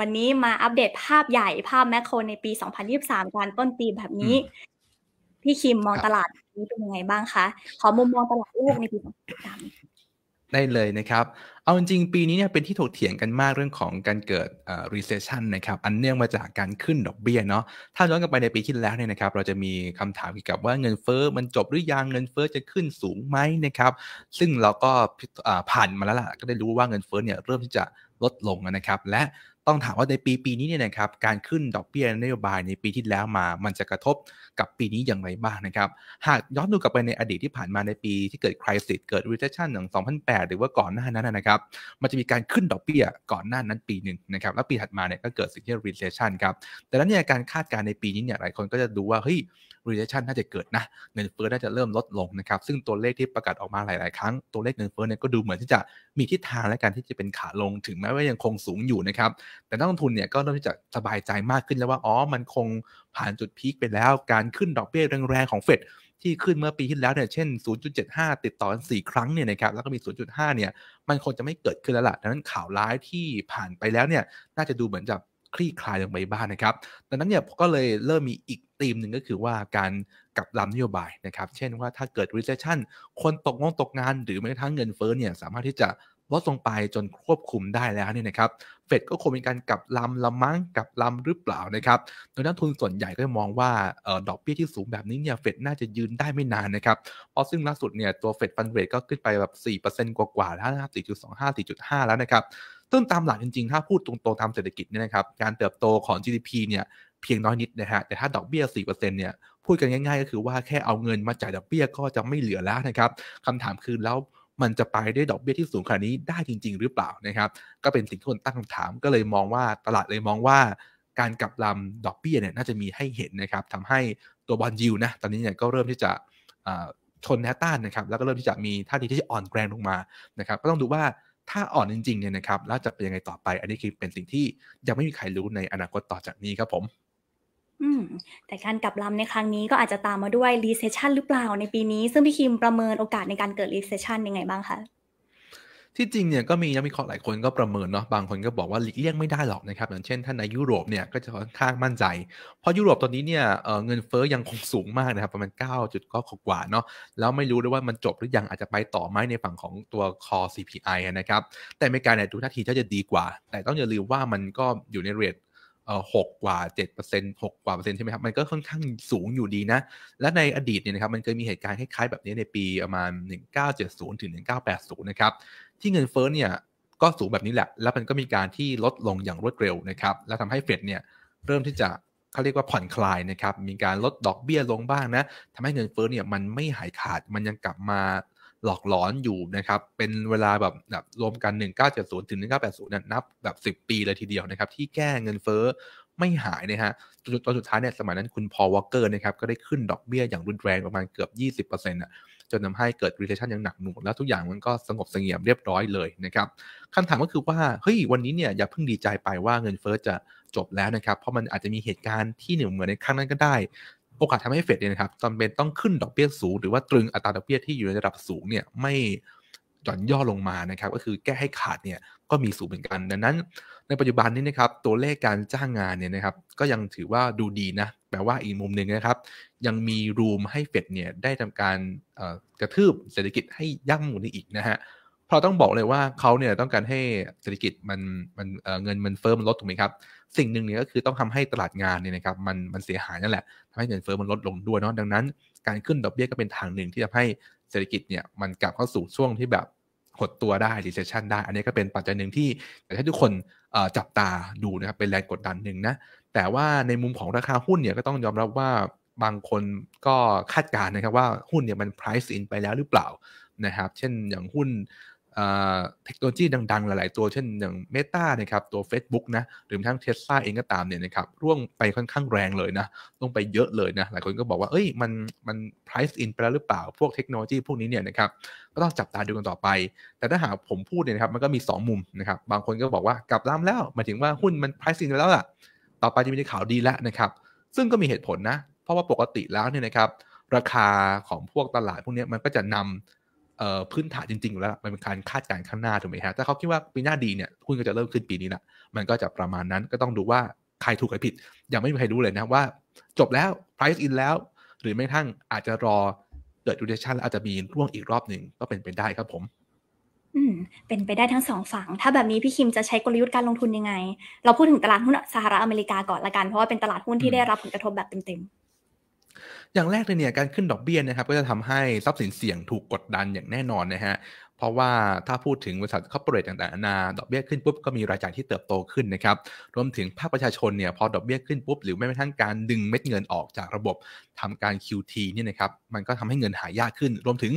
วันนี้มาอัปเดตภาพใหญ่ภาพแมคโคร ในปี 2023การต้นปีแบบนี้ พี่คิมมองตลาดนี้เป็นยังไงบ้างคะ ขอมุมมองตลาดโลกในปี2023ได้เลยนะครับ เอาจริงปีนี้เนี่ยเป็นที่ถกเถียงกันมากเรื่องของการเกิด recession นะครับ อันเนื่องมาจากการขึ้นดอกเบี้ยเนาะถ้าย้อนกลับไปในปีที่แล้วเนี่ยนะครับ เราจะมีคำถามเกี่ยวกับว่าเงินเฟอ้อมันจบหรือยังเงินเฟอ้อจะขึ้นสูงไหมนะครับ ซึ่งเราก็ผ่านมาแล้วล่ะก็ได้รู้ว่าเงินเฟอ้อเนี่ย เริ่มที่จะลดลงนะครับ และต้องถามว่าในปีปีนี้เนี่ยนะครับการขึ้นดอกเบี้ยนโยบายในปีที่แล้วมา มันจะกระทบกับปีนี้อย่างไรบ้างนะครับหากย้อนดูกลับไปในอดีตที่ผ่านมาในปีที่เกิดคริสิสเกิดรีเซชชันอย่าง2008 หรือว่าก่อนหน้านั้นนะครับมันจะมีการขึ้นดอกเบี้ยก่อนหน้านั้นปีหนึ่งนะครับแล้วปีถัดมาเนี่ยก็เกิดสิ่งที่ r e c e s ชั o นครับแต่แล้วเนี่ยการคาดการณ์ในปีนี้เนี่ยหลายคนก็จะดูว่าเฮ้ยรีเซชันน่าจะเกิดนะเงินเฟ้อน่าจะเริ่มลดลงนะครับซึ่งตัวเลขที่ประกาศออกมาหลาย ๆ ครั้ง ตัวเลขเงินเฟ้อเนี่ยก็ดูเหมือนที่จะมีทิศทางและการที่จะเป็นขาลงถึงแม้ว่ายังคงสูงอยู่นะครับแต่นักลงทุนเนี่ยก็เริ่มที่จะสบายใจมากขึ้นแล้วว่าอ๋อมันคงผ่านจุดพีคไปแล้วการขึ้นดอกเบี้ยแรง ๆ ของเฟดที่ขึ้นเมื่อปีที่แล้วเนี่ยเช่น 0.75 ติดต่อกัน4 ครั้งเนี่ยนะครับแล้วก็มี 0.5 เนี่ยมันคงจะไม่เกิดขึ้นแล้วล่ะดังนั้นข่าวร้ายที่ผ่านไปแล้วเนี่ยน่าจะดูเหมือนจะคลี่คลายลงไปบ้างนนะครับดังนั้นเนี่ยก็เลยเริ่มมีอีกธีมหนึ่งก็คือว่าการกลับลำนโยบายนะครับ เช่นว่าถ้าเกิด recession คนตกงงตกงานหรือแม้กระทั่งเงินเฟ้อเนี่ยสามารถที่จะลดลงไปจนควบคุมได้แล้วเนี่ยนะครับเฟดก็คงมีการกลับลำละมั้งกลับลำหรือเปล่านะครับโดยนักทุนส่วนใหญ่ก็มองว่าออดอกเบี้ยที่สูงแบบนี้เนี่ยเฟดน่าจะยืนได้ไม่นานนะครับ เพราะซึ่งล่าสุดเนี่ยตัวเฟดฟันเรทก็ขึ้นไปแบบ 4%กว่าๆแล้วนะครับ4.25 4.5 แล้วนะครับซึ่งตามหลักจริงๆ ถ้าพูดตรงๆตามเศรษฐกิจเนี่ยนะครับ การเติบโตของ GDP เนี่ย เพียงน้อยนิดนะฮะแต่ถ้าดอกเบี้ย4%เนี่ย พูดกันง่ายๆ ก็คือว่าแค่เอาเงินมาจ่ายดอกเบี้ยก็จะไม่เหลือแล้วนะครับ คำถามคือ แล้วมันจะไปได้ดอกเบี้ยที่สูงขนาดนี้ได้จริงๆหรือเปล่านะครับ ก็เป็นสิ่งที่คนตั้งคำถามก็เลยมองว่าตลาดเลยมองว่า การกลับลำดอกเบี้ยเนี่ยน่าจะมีให้เห็นนะครับทำให้ตัวบอลยูนะตอนนี้เนี่ยก็เริ่มที่จะชนแนวต้านนะครับ แล้วก็เริ่มที่จะมีท่าทีที่จะอ่อนแรงลงมานะครับก็ต้องดูว่าถ้าอ่อนจริงๆเนี่ยนะครับ แล้วจะเป็นยังไงต่อไป อันนี้คือเป็นสิ่งที่ยังไม่มีใครรู้ในอนาคตต่อจากนี้ครับผมอืมแต่การกลับลำในครั้งนี้ก็อาจจะตามมาด้วยรีเซชชันหรือเปล่าในปีนี้ ซึ่งพี่คิมประเมินโอกาสในการเกิดรีเซชชันยังไงบ้างคะที่จริงเนี่ยก็มีนักวิเคราะห์หลายคนก็ประเมินเนาะบางคนก็บอกว่าหลีกเลี่ยงไม่ได้หรอกนะครับอย่างเช่นท่านในยุโรปเนี่ยก็จะค่อนข้างมั่นใจ เพราะยุโรปตอนนี้เนี่ยเงินเฟ้อยังคงสูงมากนะครับประมาณ9จุดก็กว่าเนาะแล้วไม่รู้ด้วยว่ามันจบหรือยังอาจจะไปต่อไหมในฝั่งของตัวคอ CPI นะครับแต่เมกาเนี่ยดูท่าทีจะดีกว่า แต่ต้องอย่าลืมว่ามันก็อยู่ในเรทหกกว่าเจ็ดเปอร์เซ็นต์หกกว่าเปอร์เซ็นต์ใช่ไหมครับมันก็ค่อนข้าง สูงอยู่ดีนะ และในอดีตเนี่ยนะครับมันเคยมีเหตุการณ์คล้ายๆแบบนี้ในปีประมาณ1970 ถึง1น8 0 นะครับที่เงินเฟ้อเนี่ยก็สูงแบบนี้แหละ แล้วมันก็มีการที่ลดลงอย่างรวดเร็วนะครับและทำให้เฟดเนี่ยเริ่มที่จะเขาเรียกว่าผ่อนคลายนะครับมีการลดดอกเบี้ยลงบ้างนะทำให้เงินเฟ้อเนี่ยมันไม่หายขาดมันยังกลับมาหลอกหลอนอยู่นะครับ เป็นเวลาแบบแบบรวมกัน 1970 ถึง 1980เนี่ยนับแบบ10 ปีเลยทีเดียวนะครับ ที่แก้เงินเฟ้อไม่หายนะฮะตอนสุดท้ายเนี่ยสมัยนั้นคุณพอวอเกอร์นะครับก็ได้ขึ้นดอกเบี้ยอย่างรุนแรงประมาณเกือบ 20%นะจนทาให้เกิดรีเ e ชันอย่างหนักหน่วงแล้วทุกอย่างมันก็สงบเสงี่ยมเรียบร้อยเลยนะครับคำถามก็คือว่าเฮ้ยวันนี้เนี่ยอย่าเพิ่งดีใจไปว่าเงินเฟ้อจะจบแล้วนะครับ เพราะมันอาจจะมีเหตุการณ์ที่หนึ่งเหมือนในครั้งนั้นก็ได้โอกาสทำให้เฟดเนี่ยนะครับจำเป็นต้องขึ้นดอกเบี้ยสูงหรือว่าตรึงอัตราดอกเบี้ยที่อยู่ในระดับสูงเนี่ยไม่หย่อนย่อลงมานะครับ ก็คือแก้ให้ขาดเนี่ยก็มีสูงเหมือนกัน ดังนั้น ในปัจจุบันนี้นะครับตัวเลขการจ้างงานเนี่ยนะครับ ก็ยังถือว่าดูดีนะแปลว่าอีกมุมหนึ่งนะครับยังมีรูมให้เฟดเนี่ยได้ทำการกระทืบเศรษฐกิจให้ยั่งยืนอีกนะฮะราะต้องบอกเลยว่าเขาเนี่ยต้องการให้เศรษฐกิจมันมันเงินมันเฟิร์มลดถูกไหมครับ สิ่งหนึ่งเนี่ยก็คือต้องทำให้ตลาดงานเนี่ยนะครับมันมันเสียหายนั่นแหละทำให้เงินเฟิร์มมันลดลงด้วยเนาะดังนั้นการขึ้นดอกเบี้ยก็เป็นทางหนึ่งที่จะให้เศรษฐกิจเนี่ยมันกลับเข้าสู่ช่วงที่แบบหดตัวได้ recession ได้ อันนี้ก็เป็นปัจจัยหนึ่งที่อยากให้ทุกคนจับตาดูนะครับเป็นแรงกดดันหนึ่งนะแต่ว่าในมุมของราคาหุ้นเนี่ยก็ต้องยอมรับว่าบางคนก็คาดการณ์นะครับว่าหุ้นเนี่ยมัน price in ไปแล้วหรือเปล่านะครับเช่นอย่างหุ้นเทคโนโลยีดังๆ หลายๆ ตัวเช่นอย่าง Meta นะครับตัว Facebook นะหรือทั้ง Tesla เองก็ตามเนี่ยนะครับร่วงไปค่อนข้างแรงเลยนะลงไปเยอะเลยนะหลายคนก็บอกว่าเอ้ยมันมัน price in ไปแล้วหรือเปล่า พวกเทคโนโลยีพวกนี้เนี่ยนะครับก็ต้องจับตาดูกันต่อไป แต่ถ้าหากผมพูดเนี่ยนะครับมันก็มี 2 มุมนะครับบางคนก็บอกว่ากลับล้ำแล้วหมายถึงว่าหุ้นมัน price in ไปแล้วล่ะ ต่อไปจะมีข่าวดีแล้วนะครับซึ่งก็มีเหตุผลนะเพราะว่าปกติแล้วเนี่ยนะครับราคาของพวกตลาดพวกนี้มันก็จะนำพื้นฐานจริงๆ แล้ว มันเป็นการคาดการณ์ข้างหน้าถูกไหมฮะถ้าเขาคิดว่าปีหน้าดีเนี่ย หุ้นก็จะเริ่มขึ้นปีนี้ละมันก็จะประมาณนั้น ก็ต้องดูว่าใครถูกใครผิด ยังไม่มีใครรู้เลยนะว่า จบแล้ว price in แล้ว หรือไม่ทั้งอาจจะรอเกิดดูเดช s i แล้วอาจจะมีร่วงอีกรอบหนึ่งก็เป็นไปได้ครับผม อืม เป็นไปได้ทั้งสองฝั่ง ถ้าแบบนี้พี่คิมจะใช้กลยุทธ์การลงทุนยังไง เราพูดถึงตลาดหุ้นสหรัฐอเมริกาก่อนละกัน เพราะว่าเป็นตลาดหุ้นที่ได้รับผลกระทบแบบเต็มๆอย่างแรกเลยเนี่ยการขึ้นดอกเบี้ยนะครับก็จะทำให้ทรัพย์สินเสี่ยงถูกกดดันอย่างแน่นอนนะฮะเพราะว่าถ้าพูดถึงบริษัทคอร์เปอเรทต่างๆนาดอกเบี้ยขึ้นปุ๊บก็มีรายจ่ายที่เติบโตขึ้นนะครับรวมถึงภาคประชาชนเนี่ยพอดอกเบี้ยขึ้นปุ๊บหรือแม้กระทั่งการดึงเม็ดเงินออกจากระบบทำการ QT เนี่ยนะครับ มันก็ทำให้เงินหายากขึ้น รวมถึง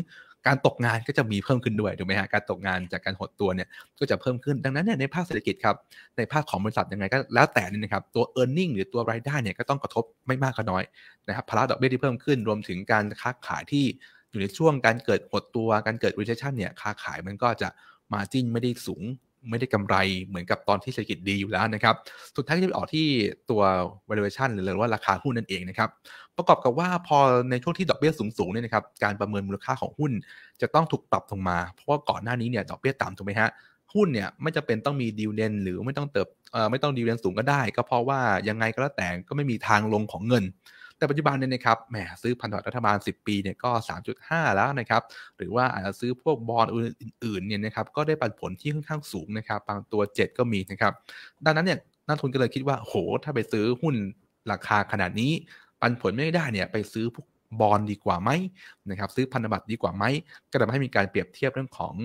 การตกงานก็จะมีเพิ่มขึ้นด้วยถูกไหมฮะการตกงานจากการหดตัวเนี่ยก็จะเพิ่มขึ้นดังนั้นเนี่ยในภาคเศรษฐกิจครับในภาคของบริษัทยังไงก็แล้วแต่นี่นะครับตัว e a r n i n g หรือตัวรายได้เนี่ยก็ต้องกระทบไม่มากก็น้อยนะครับภาระดอกเบี้ยที่เพิ่มขึ้นรวมถึงการค้าขายที่อยู่ในช่วงการเกิดหดตัวการเกิด recession เนี่ยค้าขายมันก็จะมาจิ้นไม่ได้สูงไม่ได้กำไรเหมือนกับตอนที่เศรษฐกิจดีอยู่แล้วนะครับ สุดท้ายก็จะไปออกที่ตัว valuation หรือว่าราคาหุ้นนั่นเองนะครับ ประกอบกับว่าพอในช่วงที่ดอกเบี้ยสูงๆเนี่ยนะครับการประเมินมูลค่าของหุ้น จะต้องถูกปรับลงมาเพราะว่าก่อนหน้านี้เนี่ยดอกเบี้ยต่ำถูกไหมฮะหุ้นเนี่ยไม่จำเป็นต้องมีดีวเดนหรือไม่ต้องเติบไม่ต้องดีวเดนสูงก็ได้ ก็เพราะว่ายังไงก็แล้วแต่ก็ไม่มีทางลงของเงินแต่ปัจจุบันเนี่ยนะครับ แหมซื้อพันธบัตรรัฐบาล 10 ปีเนี่ยก็ 3.5 แล้วนะครับ หรือว่าอาจจะซื้อพวกบอลอื่นๆเนี่ยนะครับ ก็ได้ปันผลที่ค่อนข้างสูงนะครับ บางตัว 7 ก็มีนะครับ ดังนั้นเนี่ยนักทุนก็เลยคิดว่าโหถ้าไปซื้อหุ้นราคาขนาดนี้ปันผลไม่ได้เนี่ยไปซื้อพวกบอลดีกว่าไหมนะครับ ซื้อพันธบัตรดีกว่าไหม ก็ทำให้มีการเปรียบเทียบเรื่องของ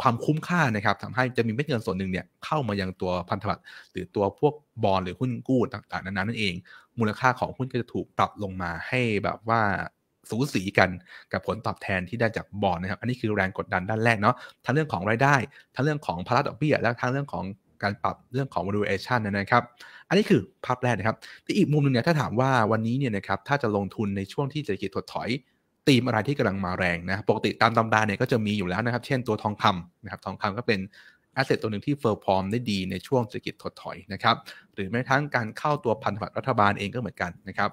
ความคุ้มค่านะครับทำให้จะมีเม็ดเงินส่วนหนึ่งเนี่ยเข้ามายังตัวพันธบัตรหรือตัวพวกบอลหรือหุ้นกู้ต่างๆนั้นนั่นเองมูลค่าของหุ้นก็จะถูกปรับลงมาให้แบบว่าสูสีกันกับผลตอบแทนที่ได้จากบอลนะครับอันนี้คือแรงกดดันด้านแรกเนาะทั้งเรื่องของรายได้ ทั้งเรื่องของภาระดอกเบี้ยและทั้งเรื่องของการปรับเรื่องของ valuation นะครับ อันนี้คือภาพแรกนะครับที่อีกมุมหนึ่งเนี่ยถ้าถามว่าวันนี้เนี่ยนะครับถ้าจะลงทุนในช่วงที่เศรษฐกิจถดถอยตีมอะไรที่กำลังมาแรงนะปกติตามตำราเนี่ยก็จะมีอยู่แล้วนะครับ เช่นตัวทองคำนะครับทองคำก็เป็นแอสเซทตัวหนึ่งที่เฟอร์พอร์มได้ดีในช่วงเศรษฐกิจถดถอยนะครับหรือแม้ทั้งการเข้าตัวพันธบัตรรัฐบาลเองก็เหมือนกันนะครับ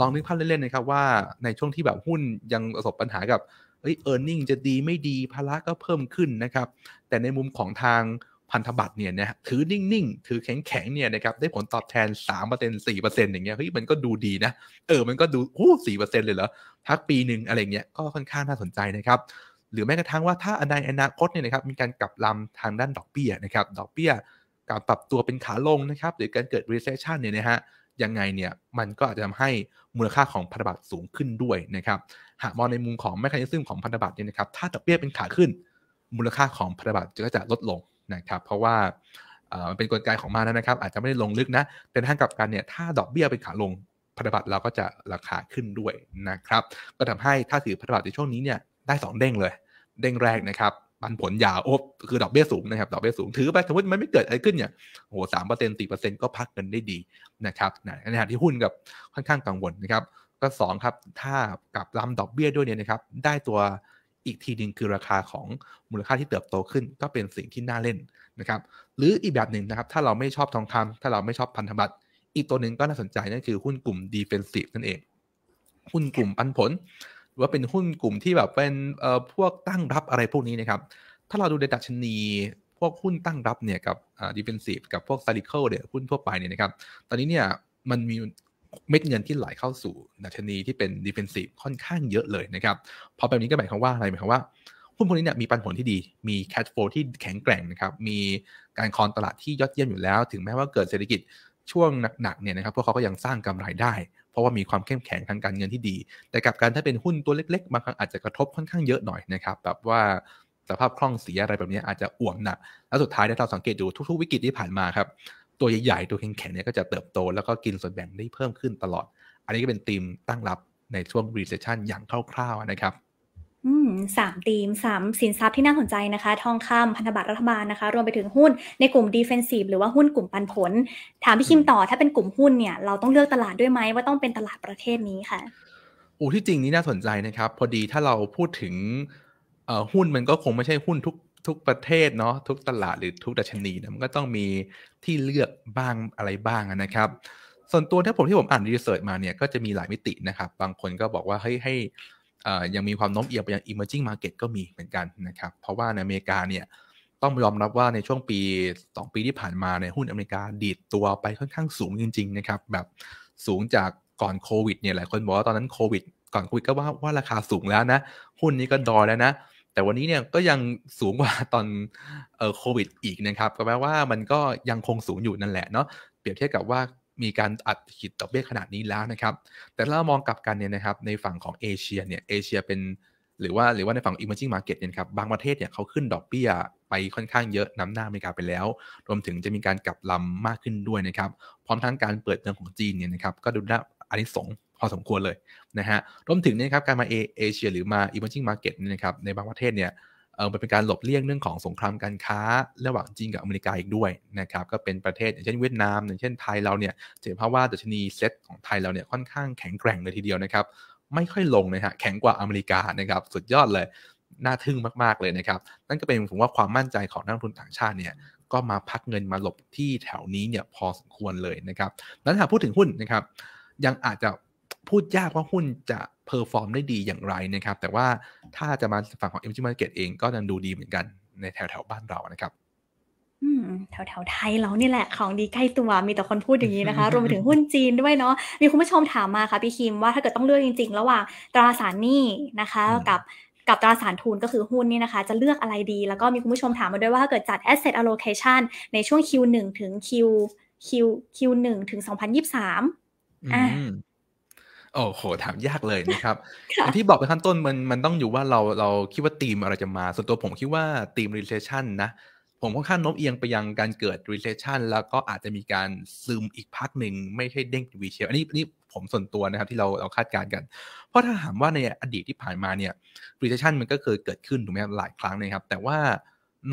ลองนึกภาพเล่นๆนะครับว่าในช่วงที่แบบหุ้นยังประสบปัญหากับเออร์เน็งจะดีไม่ดีภาระก็เพิ่มขึ้นนะครับ แต่ในมุมของทางพันธบัตรเนี่ยนะถือนิ่งๆถือแข็งๆเนี่ยนะครับได้ผลตอบแทน 3% 4%อย่างเงี้ยเฮ้ยมันก็ดูดีนะเออมันก็ดูโอ้4%เลยเหรอทักปีหนึ่งอะไรเงี้ยก็ค่อนข้างน่าสนใจนะครับหรือแม้กระทั่งว่าถ้าในอนาคตเนี่ยนะครับมีการกลับลำทางด้านดอกเบี้ยนะครับดอกเบี้ยการปรับตัวเป็นขาลงนะครับหรือการเกิด recession เนี่ยนะฮะยังไงเนี่ยมันก็อาจจะทำให้มูลค่าของพันธบัตรสูงขึ้นด้วยนะครับหากมองในมุมของแมคานซึมของพันธบัตรเนี่ยนะครับถ้าดอกเบี้ยเป็นขาขึ้น มูลค่าของพันธบัตรก็จะลดลงนะครับเพราะว่ามันเป็นนกลไกของมันนะครับอาจจะไม่ได้ลงลึกนะ แต่ทางกลับกันเนี่ยถ้าดอกเบี้ยเป็นขาลงพันธบัตรเราก็จะราคาขึ้นด้วยนะครับก็ทำให้ถ้าถือพันธบัตรในช่วงนี้เนี่ยได้ 2เด้งเลยเด้งแรกนะครับปันผลยาวโอ้คือดอกเบี้ยสูงนะครับดอกเบี้ยสูง ถือไปสมมติมันไม่เกิดอะไรขึ้นเนี่ยโอ้โหสามเปอร์เซ็นต์สี่เปอร์เซ็นต์ก็พักเงินได้ดีนะครับในขณะที่หุ้นกับค่อนข้างกังวลนะครับก็สองครับ ถ้ากับลำดอกเบี้ย ด้วยเนี่ยนะครับ ได้ตัวอีกทีหนึ่งคือราคาของมูลค่าที่เติบโตขึ้น ก็เป็นสิ่งที่น่าเล่นนะครับ หรืออีกแบบหนึ่งนะครับ ถ้าเราไม่ชอบทองคำ ถ้าเราไม่ชอบพันธบัตรอีกตัวหนึ่งก็น่าสนใจนั่นคือหุ้นกลุ่มดีเฟนซีฟนั่นเองหุ้นกลุ่มปันผลหรือว่าเป็นหุ้นกลุ่มที่แบบเป็นเอ่อพวกตั้งรับอะไรพวกนี้นะครับถ้าเราดูในดัชนีพวกหุ้นตั้งรับเนี่ยกับอ่าดิฟเฟนซีฟกับพวกซาริเคิลเนี่ยหุ้นทั่วไปเนี่ยนะครับตอนนี้เนี่ยมันมีเม็ดเงินที่ไหลเข้าสู่ดัชนีที่เป็นดิฟเฟนซีฟค่อนข้างเยอะเลยนะครับพอแบบนี้ก็หมายความว่าอะไรหมายความว่าหุ้นพวกนี้เนี่ยมีปันผลที่ดี มีแคชโฟลที่แข็งแกร่งนะครับมีการคอนตลาดที่ยอดเยี่ยมอยู่แล้ว ถึงแม้ว่าเกิดเศรษฐกิจช่วงหนักๆ เนี่ยนะครับพวกเขาก็ยังสร้างกำไรได้เพราะว่ามีความเข้มแข็งทางการเงินที่ดี แต่กับการถ้าเป็นหุ้นตัวเล็กๆบางครั้งอาจจะกระทบค่อนข้างเยอะหน่อยนะครับแบบว่าสภาพคล่องเสียอะไรแบบนี้อาจจะอ่วมหนัก แล้วสุดท้ายเราสังเกตดูทุกๆวิกฤตที่ผ่านมาครับตัวใหญ่ๆตัวแข็งๆเนี่ยก็จะเติบโตแล้วก็กินส่วนแบ่งได้เพิ่มขึ้นตลอด อันนี้ก็เป็นธีมตั้งรับในช่วง recession อย่างคร่าวๆนะครับอืมสามธีมสามสินทรัพย์ที่น่าสนใจนะคะ ทองคำพันธบัตรรัฐบาลนะคะ รวมไปถึงหุ้นในกลุ่มดีเฟนซีฟหรือว่าหุ้นกลุ่มปันผล ถามพี่คิมต่อถ้าเป็นกลุ่มหุ้นเนี่ย เราต้องเลือกตลาดด้วยไหม ว่าต้องเป็นตลาดประเทศนี้ค่ะโอ้ที่จริงนี่น่าสนใจนะครับ พอดีถ้าเราพูดถึงหุ้นมันก็คงไม่ใช่หุ้นทุกทุกประเทศเนาะทุกตลาดหรือทุกดัชนีนะมันก็ต้องมีที่เลือกบ้างอะไรบ้างนะครับ ส่วนตัวที่ผมที่ผมอ่านรีเสิร์ชมาเนี่ยก็จะมีหลายมิตินะครับบางคนก็บอกว่าเฮ้ยให้ใยังมีความโน้มเอียงไปยัง emerging market ก็มีเหมือนกันนะครับ เพราะว่าในอเมริกาเนี่ย ต้องยอมรับว่าในช่วงปี 2 ปีที่ผ่านมาในหุ้นอเมริกาดีดตัวไปค่อนข้างสูงจริง ๆ นะครับแบบสูงจากก่อนโควิดเนี่ยหลายคนบอกว่าตอนนั้นโควิดก่อนโควิดก็ว่าว่าราคาสูงแล้วนะหุ้นนี้ก็ดอยแล้วนะ แต่วันนี้เนี่ยก็ยังสูงกว่าตอนโควิดอีกนะครับก็แปลว่ามันก็ยังคงสูงอยู่นั่นแหละเนาะเปรียบเทียบกับว่ามีการอัดขีดดอกเบี้ยขนาดนี้แล้วนะครับ แต่ถ้าเรามองกลับกันเนี่ยนะครับ ในฝั่งของเอเชียเนี่ย เอเชียเป็นหรือว่าหรือว่าในฝั่ง emerging market เนี่ยครับ บางประเทศเนี่ยเขาขึ้นดอกเบี้ย ไปค่อนข้างเยอะน้ำหน้าอเมริกาไปแล้ว รวมถึงจะมีการกลับลำมากขึ้นด้วยนะครับ พร้อมทั้งการเปิดเมืองของจีนเนี่ยนะครับ ก็ดูน่าอันนี้สงพอสมควรเลยนะฮะ รวมถึงเนี่ยครับการมาเอเชียหรือมา emerging market เนี่ยนะครับในบางประเทศเนี่ยเออเป็นการหลบเลี่ยงเรื่องของสงครามการค้า ระหว่างจีนกับอเมริกาอีกด้วยนะครับ ก็เป็นประเทศอย่างเช่นเวียดนามอย่างเช่นไทยเราเนี่ยเห็นภาพว่าดัชนีเซ็ตของไทยเราเนี่ยค่อนข้างแข็งแกร่งเลยทีเดียวนะครับ ไม่ค่อยลงนะฮะแข็งกว่าอเมริกานะครับสุดยอดเลยน่าทึ่งมากๆเลยนะครับนั่นก็เป็นผมว่าความมั่นใจของนักลงทุนต่างชาติเนี่ยก็มาพักเงินมาหลบที่แถวนี้เนี่ยพอสมควรเลยนะครับแล้วถ้าพูดถึงหุ้นนะครับยังอาจจะพูดยากว่าหุ้นจะเพอร์ฟอร์มได้ดีอย่างไรนะครับ แต่ว่าถ้าจะมาฝั่งของ emerging market เองก็ยังดูดีเหมือนกันในแถวแถวบ้านเรานะครับแถวแถวไทยเรานี่แหละ ของดีใกล้ตัว มีแต่คนพูดอย่างนี้นะคะ รวมไปถึงหุ้นจีนด้วยเนาะมีคุณผู้ชมถามมาค่ะพี่คิม ว่าถ้าเกิดต้องเลือกจริงๆ ระหว่างตราสารหนี้นะคะ กับกับตราสารทุนก็คือหุ้นนี่นะคะจะเลือกอะไรดีแล้วก็มีคุณผู้ชมถามมาด้วยว่าถ้าเกิดจัด asset allocation ในช่วง Q1 ถึง Q Q Q1 ถึง2023อ่าโอ้โหถามยากเลยนะครับอย่างที่บอกไปขั้นต้นมันมันต้องอยู่ว่าเราเราคิดว่าธีมอะไรจะมา ส่วนตัวผมคิดว่าธีมรีเซชชั o นะผมค่อนข้างโน้มเอียงไปยังการเกิดรีเซชชั o แล้วก็อาจจะมีการซึมอีกพักหนึ่งไม่ใช่เด้งวีเช p e อันนี้นี่ผมส่วนตัวนะครับที่เราเราคาดการณ์กัน เพราะถ้าถามว่าในอดีตที่ผ่านมาเนี่ยรีเซชชั o มันก็เคยเกิดขึ้นถูกไหมหลายครั้งนะครับแต่ว่า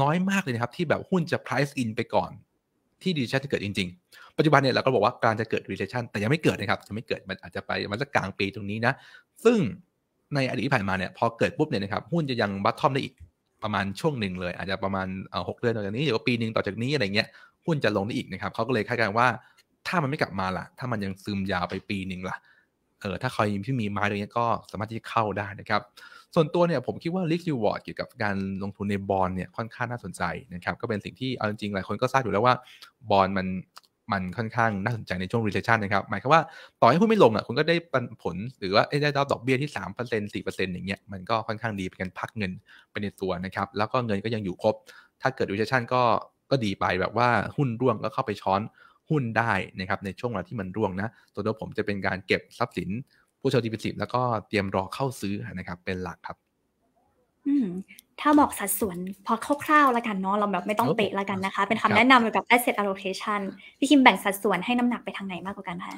น้อยมากเลยนะครับที่แบบหุ้นจะ price in ไปก่อนที่ดีเ e ชันจะเกิดจริง ๆ ปัจจุบันเนี่ยเราก็บอกว่าการจะเกิดดีเ e ชันแต่ยังไม่เกิดนะครับจะไม่เกิดมันอาจจะไปมันจะกลางปีตรงนี้นะ ซึ่งในอดีตที่ผ่านมาเนี่ย พอเกิดปุ๊บเนี่ยนะครับหุ้นจะยังบัตทอมได้อีกประมาณช่วงหนึ่งเลย อาจจะประมาณหกเดือนต่อจากนี้หรือว่าปีหนึ่งต่อจากนี้อะไรเงี้ยหุ้นจะลงได้อีกนะครับเขาก็เลยคาดการณ์ว่าถ้ามันไม่กลับมาล่ะ ถ้ามันยังซึมยาวไปปีหนึ่งล่ะเออถ้าใครที่มีไม้ตรงนี้ก็สามารถที่จะเข้าได้นะครับส่วนตัวเนี่ย ผมคิดว่า risk reward เกี่ยวกับการลงทุนในบอลเนี่ยค่อนข้างน่าสนใจนะครับก็เป็นสิ่งที่ เอาจริงๆหลายคนก็ทราบอยู่แล้วว่าบอลมันมันค่อนข้างน่าสนใจในช่วง recession นะครับ หมายความว่าต่อให้หุ้นไม่ลงอ่ะคุณก็ได้ผลหรือว่าได้รับดอกเบี้ยที่ 3% 4%อย่างเงี้ยมันก็ค่อนข้างดีเป็นการพักเงินไปในตัวนะครับแล้วก็เงินก็ยังอยู่ครบถ้าเกิด recession ก็ก็ดีไปแบบว่าหุ้นร่วงก็เข้าไปช้อนหุ้นได้นะครับในช่วงเวลาที่มันร่วงนะตัวผมจะเป็นการเก็บทรัพย์สินผู้เช่าีนสิบแล้วก็เตรียมรอเข้าซื้อนะครับ เป็นหลักครับถ้าบอกสัดส่วนพอคร่าวๆแล้วกันเนาะเราแบบไม่ต้องเตะแล้วกันนะคะเป็นคำแนะนำเกี่ยวกับ asset allocation พี่คิมแบ่งสัดส่วนให้น้ำหนักไปทางไหนมากกว่ากันคะ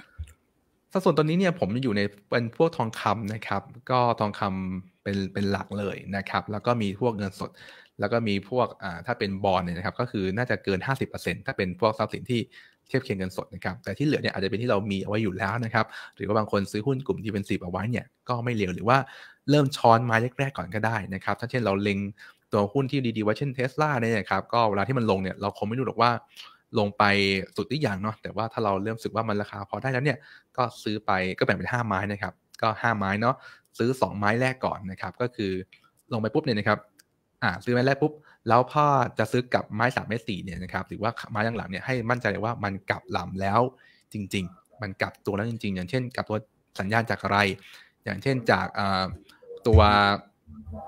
สัดส่วนตอนนี้เนี่ยผมอยู่ในเป็นพวกทองคำนะครับ ก็ทองคำเป็นเป็นหลักเลยนะครับ แล้วก็มีพวกเงินสด แล้วก็มีพวกอ่าถ้าเป็นบอลเนี่ยนะครับ ก็คือน่าจะเกิน 50%ถ้าเป็นพวกทรัพย์สินที่เทียบเคียงเงินสดนะครับแต่ที่เหลือเนี่ยอาจจะเป็นที่เรามีเอาไว้อยู่แล้วนะครับหรือว่าบางคนซื้อหุ้นกลุ่มดีเวนซีฟเอาไว้เนี่ยก็ไม่เลวหรือว่าเริ่มช้อนมาแรกๆก่อนก็ได้นะครับถ้าเช่นเราเล็งตัวหุ้นที่ดีๆไว้เช่นเทสลาเนี่ยครับก็เวลาที่มันลงเนี่ยเราคงไม่รู้หรอกว่าลงไปสุดที่อย่างเนาะแต่ว่าถ้าเราเริ่มสึกว่ามันราคาพอได้แล้วเนี่ยก็ซื้อไปก็แบ่งเป็น5ไม้นะครับก็5ไม้เนาะซื้อ 2 ไม้แรกก่อนนะครับก็คือลงไปปุ๊บเนี่ยนะครับอ่าซื้อไม้แรกปุ๊บแล้วพ่อจะซื้อกับไม้สามเมตรสี่เนี่ยนะครับหรือว่าไม้ยังหลังเนี่ยให้มั่นใจเลยว่ามันกลับลำแล้ว จริง ๆ มันกลับตัวแล้วจริงๆอย่างเช่นกลับตัวสัญญาณจากอะไร อย่างเช่นจากตัว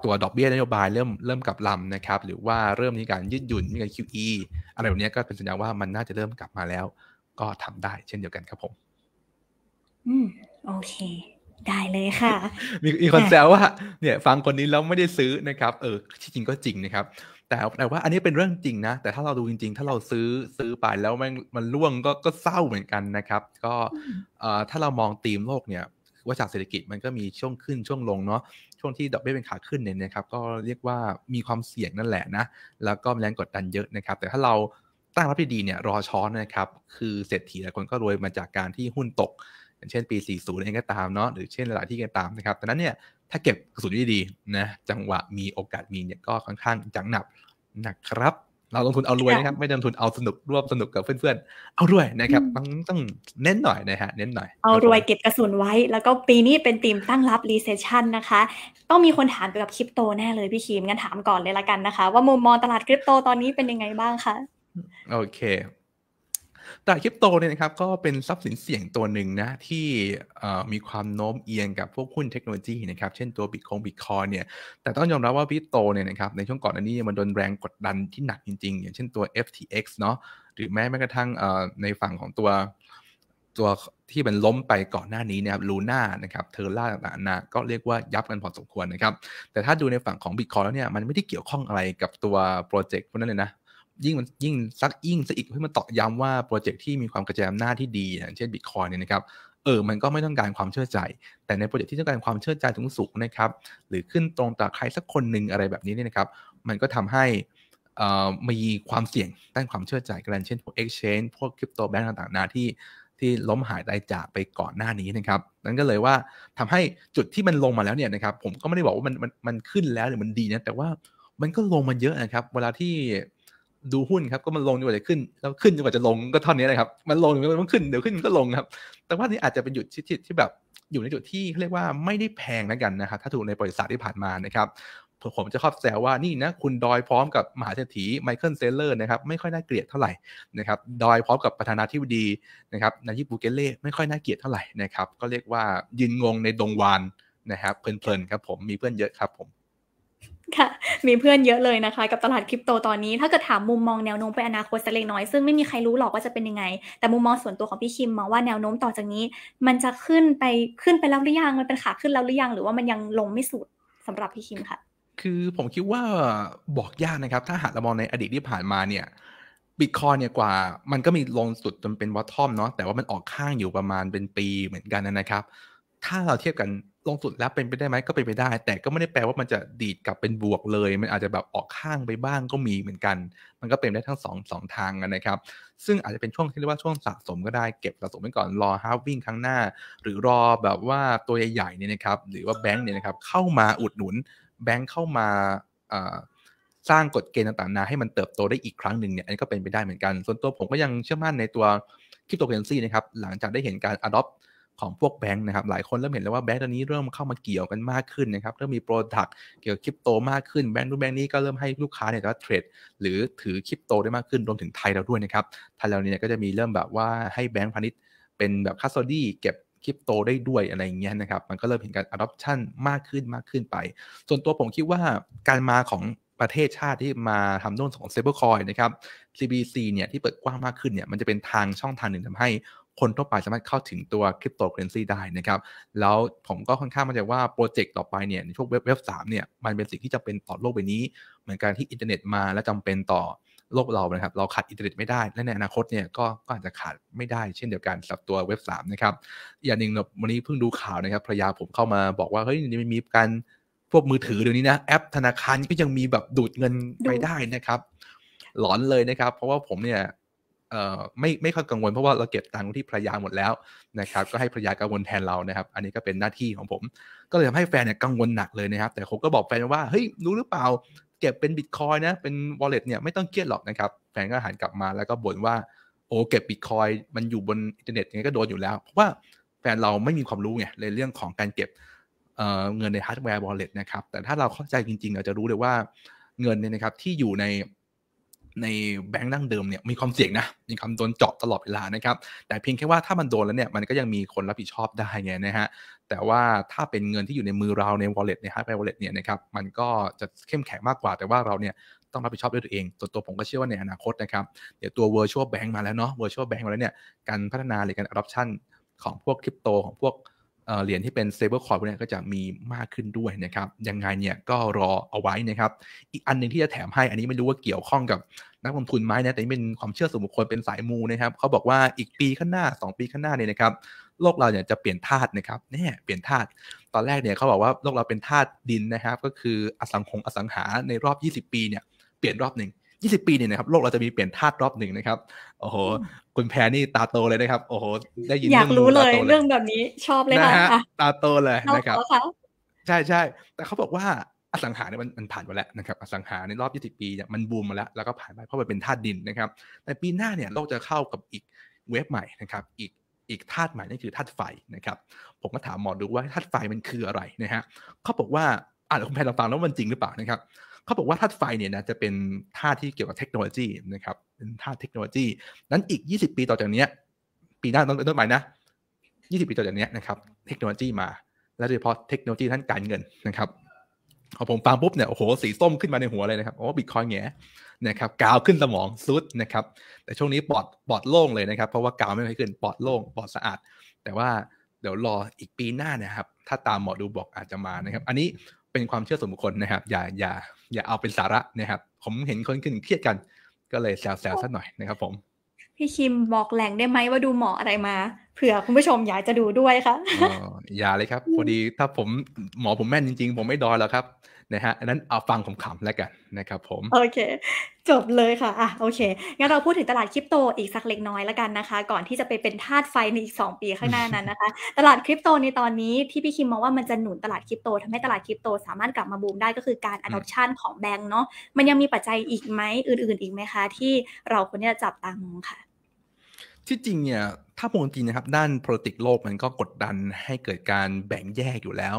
ตัวดอกเบี้ยนโยบาย เริ่มเริ่มกลับลำนะครับ หรือว่าเริ่มมีการยืดหยุ่นมีการ QE อะไรแบบนี้ก็เป็นสัญญาว่ามันน่าจะเริ่มกลับมาแล้ว ก็ทำได้เช่นเดียวกันครับผม อืมโอเค ได้เลยค่ะ มีมีคนแซวว่าเนี่ย ฟังคนนี้แล้วไม่ได้ซื้อนะครับ เออที่จริงก็จริงนะครับแต่แต่ว่าอันนี้เป็นเรื่องจริงนะแต่ถ้าเราดูจริงๆถ้าเราซื้อซื้อไปแล้วมันมันล่วงก็ก็เศร้าเหมือนกันนะครับก็ถ้าเรามองธีมโลกเนี่ยว่าจากเศรษฐกิจมันก็มีช่วงขึ้นช่วงลงเนาะช่วงที่ดอกเบี้ยเป็นขาขึ้นเนี่ยนะครับก็เรียกว่ามีความเสี่ยงนั่นแหละนะแล้วก็แรงกดดันเยอะนะครับ แต่ถ้าเราตั้งรับดีๆเนี่ยรอช้อนนะครับคือเศรษฐีหลายคนก็รวยมาจากการที่หุ้นตก อย่างเช่นปี 40เองก็ตามเนาะหรือเช่นหลายที่ก็ตามนะครับแต่นั้นเนี่ยถ้าเก็บกระสุนดีๆนะจังหวะมีโอกาสมีเนี่ยก็ค่อนข้างจังหนับนะครับเราลงทุนเอารวยนะครับไม่ลงทุนเอาสนุกร่วมสนุกกับเพื่อนๆเอารวยนะครับต้องต้องเน้นหน่อยนะฮะเน้นหน่อยเอารวยเก็บกระสุนไว้ แล้วก็ปีนี้เป็นธีมตั้งรับรีเซชชันนะคะต้องมีคนถามเกี่ยวกับคริปโตแน่เลยพี่คีมงั้นถามก่อนเลยละกันนะคะว่ามุมมองตลาดคริปโตตอนนี้เป็นยังไงบ้างคะโอเคตลาดคริปโตเนี่ยนะครับก็เป็นทรัพย์สินเสี่ยงตัวหนึ่งนะที่มีความโน้มเอียงกับพวกหุ้นเทคโนโลยีนะครับเช่นตัวบิตคงบิตคอยเนี่ย แต่ต้องยอมรับว่าบิตโตเนี่ยนะครับในช่วงก่อนอันนี้มันโดนแรงกดดันที่หนักจริงๆ อย่างเช่นตัว FTX เนาะหรือแม้แม้กระทั่งในฝั่งของตัวตัวที่มันล้มไปก่อนหน้านี้นะครับลูน่านะครับเทอร่าต่างๆนะก็เรียกว่ายับกันพอสมควรนะครับแต่ถ้าดูในฝั่งของบิตคอยแล้วเนี่ยมันไม่ได้เกี่ยวข้องอะไรกับตัวโปรเจกต์พวกนั้นเลยนะยิ่งมันยิ่งซักยิ่งซะอีกเพื่อมาตอกย้ำว่าโปรเจกต์ที่มีความกระจายอำนาจที่ดีอย่างเช่นบิตคอยเนี่ยนะครับเออมันก็ไม่ต้องการความเชื่อใจ แต่ในโปรเจกต์ที่ต้องการความเชื่อใจถึงสูงนะครับ หรือขึ้นตรงต่อใครสักคนหนึ่งอะไรแบบนี้เนี่ยนะครับ มันก็ทำให้มีความเสี่ยงด้านความเชื่อใจกันเช่นพวกเอ็กชแนนพวกคริปโตแบงก์ต่างๆนาที่ ที่ล้มหายตายจากไปก่อนหน้านี้นะครับ นั่นก็เลยว่าทำให้จุดที่มันลงมาแล้วเนี่ยนะครับผมก็ไม่ได้บอกว่ามันมันมันขึ้นแล้วหรือมันดีนะแต่ว่ามันก็ลงมาเยอะนะครับ เวลาที่ดูหุ้นครับก็มันลงดีกว่าจะขึ้น แล้วขึ้นดีกว่าจะลงก็เท่านี้เลยครับ มันลงจนกว่าจะขึ้น เดี๋ยวขึ้นก็ลงครับ แต่ว่านี่อาจจะเป็นหยุดที่ที่แบบอยู่ในจุดที่เรียกว่าไม่ได้แพงนะกันนะครับถ้าถูกในบริษัทที่ผ่านมานะครับผมจะชอบแซวว่านี่นะคุณดอยพร้อมกับมหาเศรษฐีไมเคิลเซเลอร์นะครับไม่ค่อยน่าเกลียดเท่าไหร่นะครับดอยพร้อมกับประธานาธิบดีนะครับนายิบูเกเล่ไม่ค่อยน่าเกลียดเท่าไหร่นะครับก็เรียกว่ายืนงงในดงวานนะครับเพลินๆครับผมมีเพื่อนเยอะครับผมค่ะมีเพื่อนเยอะเลยนะคะกับตลาดคริปโตตอนนี้ ถ้าเกิดถามมุมมองแนวโน้มไปอนาคตสักเล็กน้อย ซึ่งไม่มีใครรู้หรอกว่าจะเป็นยังไง แต่มุมมองส่วนตัวของพี่คิมมองว่าแนวโน้มต่อจากนี้ มันจะขึ้นไปขึ้นไปแล้วหรือยังมันเป็นขาขึ้นแล้วหรือยัง หรือว่ามันยังลงไม่สุดสำหรับพี่คิมค่ะ คือผมคิดว่าบอกยากนะครับ ถ้าหากเรามองในอดีตที่ผ่านมาเนี่ยบิตคอยเนี่ยกว่า มันก็มีลงสุดจนเป็นวัตทอมเนาะแต่ว่ามันออกข้างอยู่ประมาณเป็นปีเหมือนกันนะครับ ถ้าเราเทียบกันลงสุดแล้วเป็นไปได้ไหมก็เป็นไปได้ แต่ก็ไม่ได้แปลว่ามันจะดีดกลับเป็นบวกเลย มันอาจจะแบบออกข้างไปบ้างก็มีเหมือนกัน มันก็เป็นได้ทั้ง2อสองทางนะครับซึ่งอาจจะเป็นช่วงที่เรียกว่าช่วงสะสมก็ได้เก็บสะสมไปก่อนรอฮาวิ่งครั้งหน้าหรือรอแบบว่าตัวใหญ่ๆเนี่ยนะครับหรือว่าแบงค์เนี่ยนะครับเข้ามาอุดหนุนแบงค์เข้ามาสร้างกฎเกณฑ์ต่างๆนาให้มันเติบโตได้อีกครั้งหนึ่งเนี่ยอันนี้ก็เป็นไปได้เหมือนกัน ส่วนตัวผมก็ยังเชื่อมั่นในตัวคริปโตเคอเรนซีนะครับหลังจากได้เห็นการ adopt ของพวกแบงค์นะครับหลายคนเริ่มเห็นแล้วว่าแบงค์ตอนนี้เริ่มเข้ามาเกี่ยวกันมากขึ้นนะครับเริ่มมีโปรดักต์เกี่ยวกับคริปโต มากขึ้นแบงค์รุ่นแบงค์นี้ก็เริ่มให้ลูกค้าเนี่ยสามารถเทรดหรือถือคริปโตได้มากขึ้นรวมถึงไทยเราด้วยนะครับไทยเราเนี่ยก็จะมีเริ่มแบบว่าให้แบงค์พาณิชย์เป็นแบบคัสโตดี้เก็บคริปโตได้ด้วยอะไรอย่างเงี้ยนะครับมันก็เริ่มเห็นการอ d ดอปชันมากขึ้นมากขึ้นไปส่วนตัวผมคิดว่าการมาของประเทศชาติที่มาทำโน่นของเซเบอร์คอยนะครับ CBC เนี่ยที่เปิดกว้างมากขึ้นเนี่ยมันจะเป็นทางช่องทางหนึ่งทำให้คนทั่วไปสามารถเข้าถึงตัวคริปโตเคอเรนซีได้นะครับ แล้วผมก็ค่อนข้างมั่นใจว่าโปรเจกต์ต่อไปเนี่ยในช่วงเว็บเว็บสามเนี่ยมันเป็นสิ่งที่จะเป็นต่อโลกใบนี้เหมือนการที่อินเทอร์เน็ตมาและจำเป็นต่อโลกเรานะครับเราขาดอินเทอร์เน็ตไม่ได้ และในอนาคตเนี่ยก็ก็อาจจะขาดไม่ได้ เช่นเดียวกันสำหรับตัวเว็บสามนะครับ อย่างหนึ่งวันนี้เพิ่งดูข่าวนะครับภรรยาผมเข้ามาบอกว่าเฮ้ยมันมีการพวกมือถือเดี๋ยวนี้นะแอปธนาคารก็ยังมีแบบดูดเงินไปได้นะครับหลอนเลยนะครับ เพราะว่าผมเนี่ยไม่ไม่ค่อยกังวลเพราะว่าเราเก็บตังค์ที่ภรรยาหมดแล้วนะครับ ก็ให้ภรรยากังวลแทนเรานะครับ อันนี้ก็เป็นหน้าที่ของผม ก็เลยทำให้แฟนเนี่ยกังวลหนักเลยนะครับ แต่ผมก็บอกแฟนว่าเฮ้ยรู้หรือเปล่า เก็บเป็นบิตคอยนะเป็นวอลเล็ตเนี่ยไม่ต้องเครียดหรอกนะครับแฟนก็หันกลับมาแล้วก็บ่นว่าโอ้เก็บบิตคอยมันอยู่บนอินเทอร์เน็ตยังไงก็โดนอยู่แล้วเพราะว่าแฟนเราไม่มีความรู้ไงในเรื่องของการเก็บเงินในฮาร์ดแวร์วอลเล็ตนะครับแต่ถ้าเราเข้าใจจริงๆเราจะรู้เลยว่าเงินเนี่ยนะครับที่อยู่ในในแบงค์ดั้งเดิมเนี่ยมีความเสี่ยงนะมีความโดนเจาะตลอดเวลานะครับแต่เพียงแค่ว่าถ้ามันโดนแล้วเนี่ยมันก็ยังมีคนรับผิดชอบได้ไงนะฮะแต่ว่าถ้าเป็นเงินที่อยู่ในมือเราใน wallet ในาร์ดแวร์ wallet เนี่ยนะครับมันก็จะเข้มแข็งมากกว่า แต่ว่าเราเนี่ยต้องรับผิดชอบด้วยตัวเอง ตัวตัวผมก็เชื่อว่าในอนาคตนะครับเดี๋ยวตัว virtual bank มาแล้วเนาะ virtual bank มาแล้วเนี่ยการพัฒนาหรือการ adoption ของพวกคริปโตของพวกเหรียญที่เป็น stable coin พวกนี้ก็จะมีมากขึ้นด้วยนะครับ ยังไงเนี่ยก็รอเอาไว้นะครับ อีกอันหนึ่งที่จะแถมให้ อันนี้ไม่รู้ว่าเกี่ยวข้องกับนักลงทุนไหมนะแต่เป็นความเชื่อส่วนบุคคลเป็นสายมูนะครับเขาบอกว่าอีกปีข้างหน้า 2 ปีข้างหน้าเนี่ยนะครับ โลกเราเนี่ยจะเปลี่ยนธาตุนะครับแน่เปลี่ยนธาตุ ตอนแรกเนี่ยเขาบอกว่าโลกเราเป็นธาตุดินนะครับ ก็คืออสังหงอสังหาในรอบ 20 ปีเนี่ยเปลี่ยนรอบหนึ่ง20 ปีเนี่ยนะครับโลกเราจะมีเปลี่ยนธาตุรอบหนึ่งนะครับโอ้โหคุณแพรนี่ตาโตเลยนะครับโอ้โหได้ยินอยากรู้เลยเรื่องแบบนี้ชอบเลยค่ะตาโตเลยนะครับใช่ใช่แต่เขาบอกว่าอสังหาเนี่ยมันผ่านมาแล้วนะครับอสังหาในรอบ 20 ปีเนี่ยมันบูมมาแล้วแล้ว ก็ผ่านไปเพราะมันเป็นธาตุดินนะครับ แต่ปีหน้าเนี่ยโลกจะเข้ากับอีกเวฟใหม่นะครับ อีกอีกธาตุใหม่นั่นคือธาตุไฟนะครับ ผมก็ถามหมอดูว่าธาตุไฟมันคืออะไรนะฮะเขาบอกว่าอ่านคุณแพรลองฟังแล้วมันจริงหรือเปล่านะครับเขาบอกว่าธาตุไฟเนี่ยนะจะเป็นธาตุที่เกี่ยวกับเทคโนโลยีนะครับเป็นธาตุเทคโนโลยีนั้นอีก 20 ปีต่อจากนี้ปีหน้าต้อนต้นไปนะ20 ปีต่อจากนี้นะครับเทคโนโลยีมา และโดยเฉพาะเทคโนโลยีท่านการเงินนะครับพอผมฟังปุ๊บเนี่ยโอ้โหสีส้มขึ้นมาในหัวเลยนะครับโอ้บิตคอยแง่นะครับกาวขึ้นสมองซุด นะครับแต่ช่วงนี้ปอดปอดโล่งเลยนะครับ เพราะว่ากาวไม่่อยขึ้นปอดโล่งปอดสะอาด แต่ว่าเดี๋ยวรออีกปีหน้านะครับถ้าตามหมอดูบอกอาจจะมานะครับ อันนี้เป็นความเชื่อส่วนบุคคลนะครับ อย่าอย่า อย่าเอาเป็นสาระนะครับ ผมเห็นคนขึ้นเครียดกัน ก็เลยแซวแซวสักหน่อยนะครับผม พี่คิมบอกแหล่งได้ไหมว่าดูหมออะไรมาเผื่อคุณผู้ชมอยากจะดูด้วยค่ะอย่าเลยครับพอดีถ้าผมหมอผมแม่นจริงๆ ผมไม่ดอยแล้วครับนะฮะอันนั้นเอาฟังขำๆแล้วกันนะครับผมโอเค จบเลยค่ะอ่ะโอเคงั้นเราพูดถึงตลาดคริปโตอีกสักเล็กน้อยแล้วกันนะคะ ก่อนที่จะไปเป็นธาตุไฟในอีก2ปีข้างหน้านั้นนะคะตลาดคริปโตในตอนนี้ที่พี่คิมมองว่ามันจะหนุนตลาดคริปโตทำให้ตลาดคริปโตสามารถกลับมาบูมได้ก็คือการ adoption ของแบงก์เนาะมันยังมีปัจจัยอีกไหมอื่น ๆ อีกไหมคะ ที่เราควรี้จะจับตามองค่ะ ที่จริงเนี่ยถ้ามองจริงนะครับ ด้าน politics โลกมันก็กดดันให้เกิดการแบ่งแยกอยู่แล้ว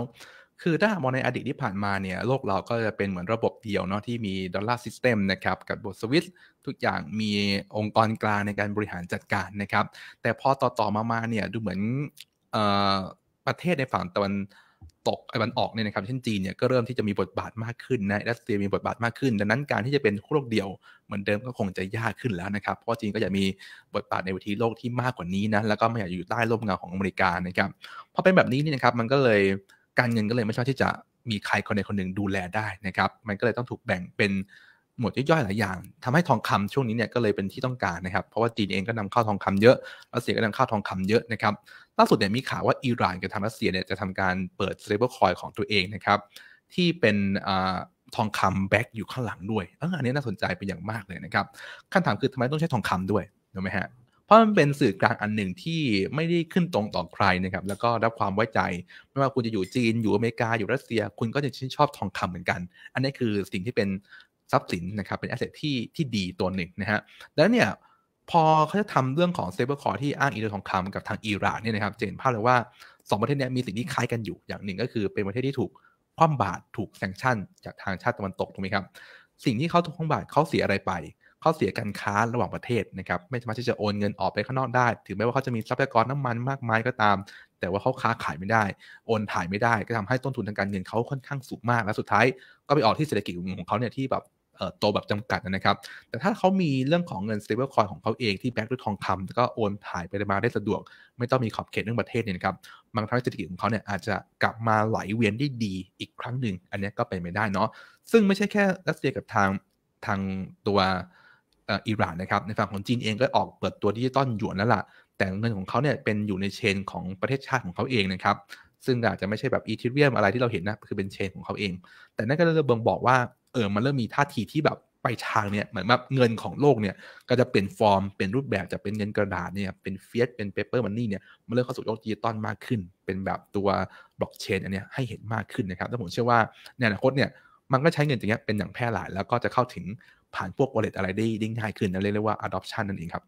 คือถ้ามองในอดีตที่ผ่านมาเนี่ยโลกเราก็จะเป็นเหมือนระบบเดียวเนาะที่มีดอลลาร์ซิสเต็มนะครับกับบทสวิตทุกอย่างมีองค์กรกลางในการบริหารจัดการนะครับ แต่พอต่อ ๆ มาๆเนี่ยดูเหมือนประเทศในฝั่งตะวันตกไมันออกเนี่ยนะครับเช่นจีนเนี่ยก็เริ่มที่จะมีบทบาทมากขึ้นนะรัสเซียมีบทบาทมากขึ้นดังนั้นการที่จะเป็นโลกเดียวเหมือนเดิมก็คงจะยากขึ้นแล้วนะครับเพราะจีนก็อยากมีบทบาทในเวทีโลกที่มากกว่านี้นะแล้วก็ไม่อยากอยู่ใต้ร่มเงาของอเมริกานะครับพอเป็นแบบนี้นี่นะครับมันก็เลยการเงินก็เลยไม่ชอบที่จะมีใครคนใดคนหนึ่งดูแลได้นะครับมันก็เลยต้องถูกแบ่งเป็นหมวดย่อยๆหลายอย่าง ทำให้ทองคำช่วงนี้เนี่ยก็เลยเป็นที่ต้องการนะครับเพราะว่าจีนเองก็นำเข้าทองคำเยอะรัสเซียก็นำเข้าทองคำเยอะนะครับล่าสุดเนี่ยมีข่าวว่าอิหร่านกับทางรัสเซียเนี่ยจะทำการเปิดเซเบอร์คอยของตัวเองนะครับที่เป็นทองคำแบ็กอยู่ข้างหลังด้วยอันนี้น่าสนใจเป็นอย่างมากเลยนะครับคำถามคือทำไมต้องใช้ทองคำด้วยหูกไหมฮะเพราะมันเป็นสื่อกลางอันหนึ่งที่ไม่ได้ขึ้นตรงต่อใครนะครับแล้วก็รับความไว้ใจไม่ว่าคุณจะอยู่จีน อยู่อเมริกาอยู่รัสเซีย คุณก็จะชื่นชอบทองคำเหมือนกัน อันนี้คือสิ่งที่เป็นทรัพย์สินนะครับเป็นแอสเซทที่ที่ดีตัวหนึ่งนะฮะแล้วเนี่ย พอเขาจะทำเรื่องของเซเบอร์คอร์ที่อ้างอิงโทองคำกับทางอิรัานเนี่ยนะครับจะเห็นภาพเลยว่าสองประเทศนี้มีสิ่งที่คล้ายกันอยู่อย่างหนึ่งก็คือเป็นประเทศที่ถูกคว่ำบาตรถูกแซงชั่น จากทางชาติตะวันตกถูกไหมครับ สิ่งที่เขาถูกคว่ำบาตรเขาเสียอะไรไปเขาเสียการค้าระหว่างประเทศนะครับไม่สามารถที่จะโอนเงินออกไปข้างนอกได้ ถึงแม้ว่าเขาจะมีทรัพยากรน้ำมันมากมายก็ตาม แต่ว่าเขาค้าขายไม่ได้ โอนถ่ายไม่ได้ก็ทำให้ต้นทุนทางการเงินเขาค่อนข้างสูงมากและสุดท้ายก็ไปออกที่เศรษฐกิจของเขาเนี่ยที่แบบโตแบบจำกัดนะครับ แต่ถ้าเขามีเรื่องของเงิน stable coin ของเขาเองที่แบ็กด้วยทองคำก็โอนถ่ายไปมาได้สะดวก ไม่ต้องมีขอบเขตเรื่องประเทศเนี่ยนะครับบางทั้งเศรษฐกิจของเขาเนี่ยอาจจะกลับมาไหลเวียนได้ดีอีกครั้งหนึ่ง อันนี้ก็เป็นไม่ได้เนาะซึ่งไม่ใช่แค่รัสเซียกับทางทางตัวอิหร่านนะครับ ในฝั่งของจีนเองก็ออกเปิดตัวดิจิตอลหยวนแล้วล่ะแต่เงินของเขาเนี่ยเป็นอยู่ในเชนของประเทศชาติของเขาเองนะครับซึ่งอาจจะไม่ใช่แบบอีทิเรียมอะไรที่เราเห็นนะคือเป็นเชนของเขาเองแต่นั่นก็เลยบ่งบอกว่าเออมันเริ่มมีท่าทีที่แบบไปทางเนี่ย เหมือนแบบเงินของโลกเนี่ย ก็จะเป็นฟอร์ม เป็นรูปแบบ จะเป็นเงินกระดาษเนี่ย เป็นเฟียสเป็นเปเปอร์มันนี่เนี่ย มันเริ่มเข้าสู่โลกดิจิตอลมากขึ้น เป็นแบบตัวบล็อกเชนอันเนี้ยให้เห็นมากขึ้นนะครับแล้วผมเชื่อว่าในอนาคตเนี่ย มันก็ใช้เงินอย่างเงี้ยเป็นอย่างแพร่หลาย แล้วก็จะเข้าถึงผ่านพวกวอลเล็ตอะไรได้ง่ายขึ้นนั่นเรียกว่า adoption นั่นเองครับ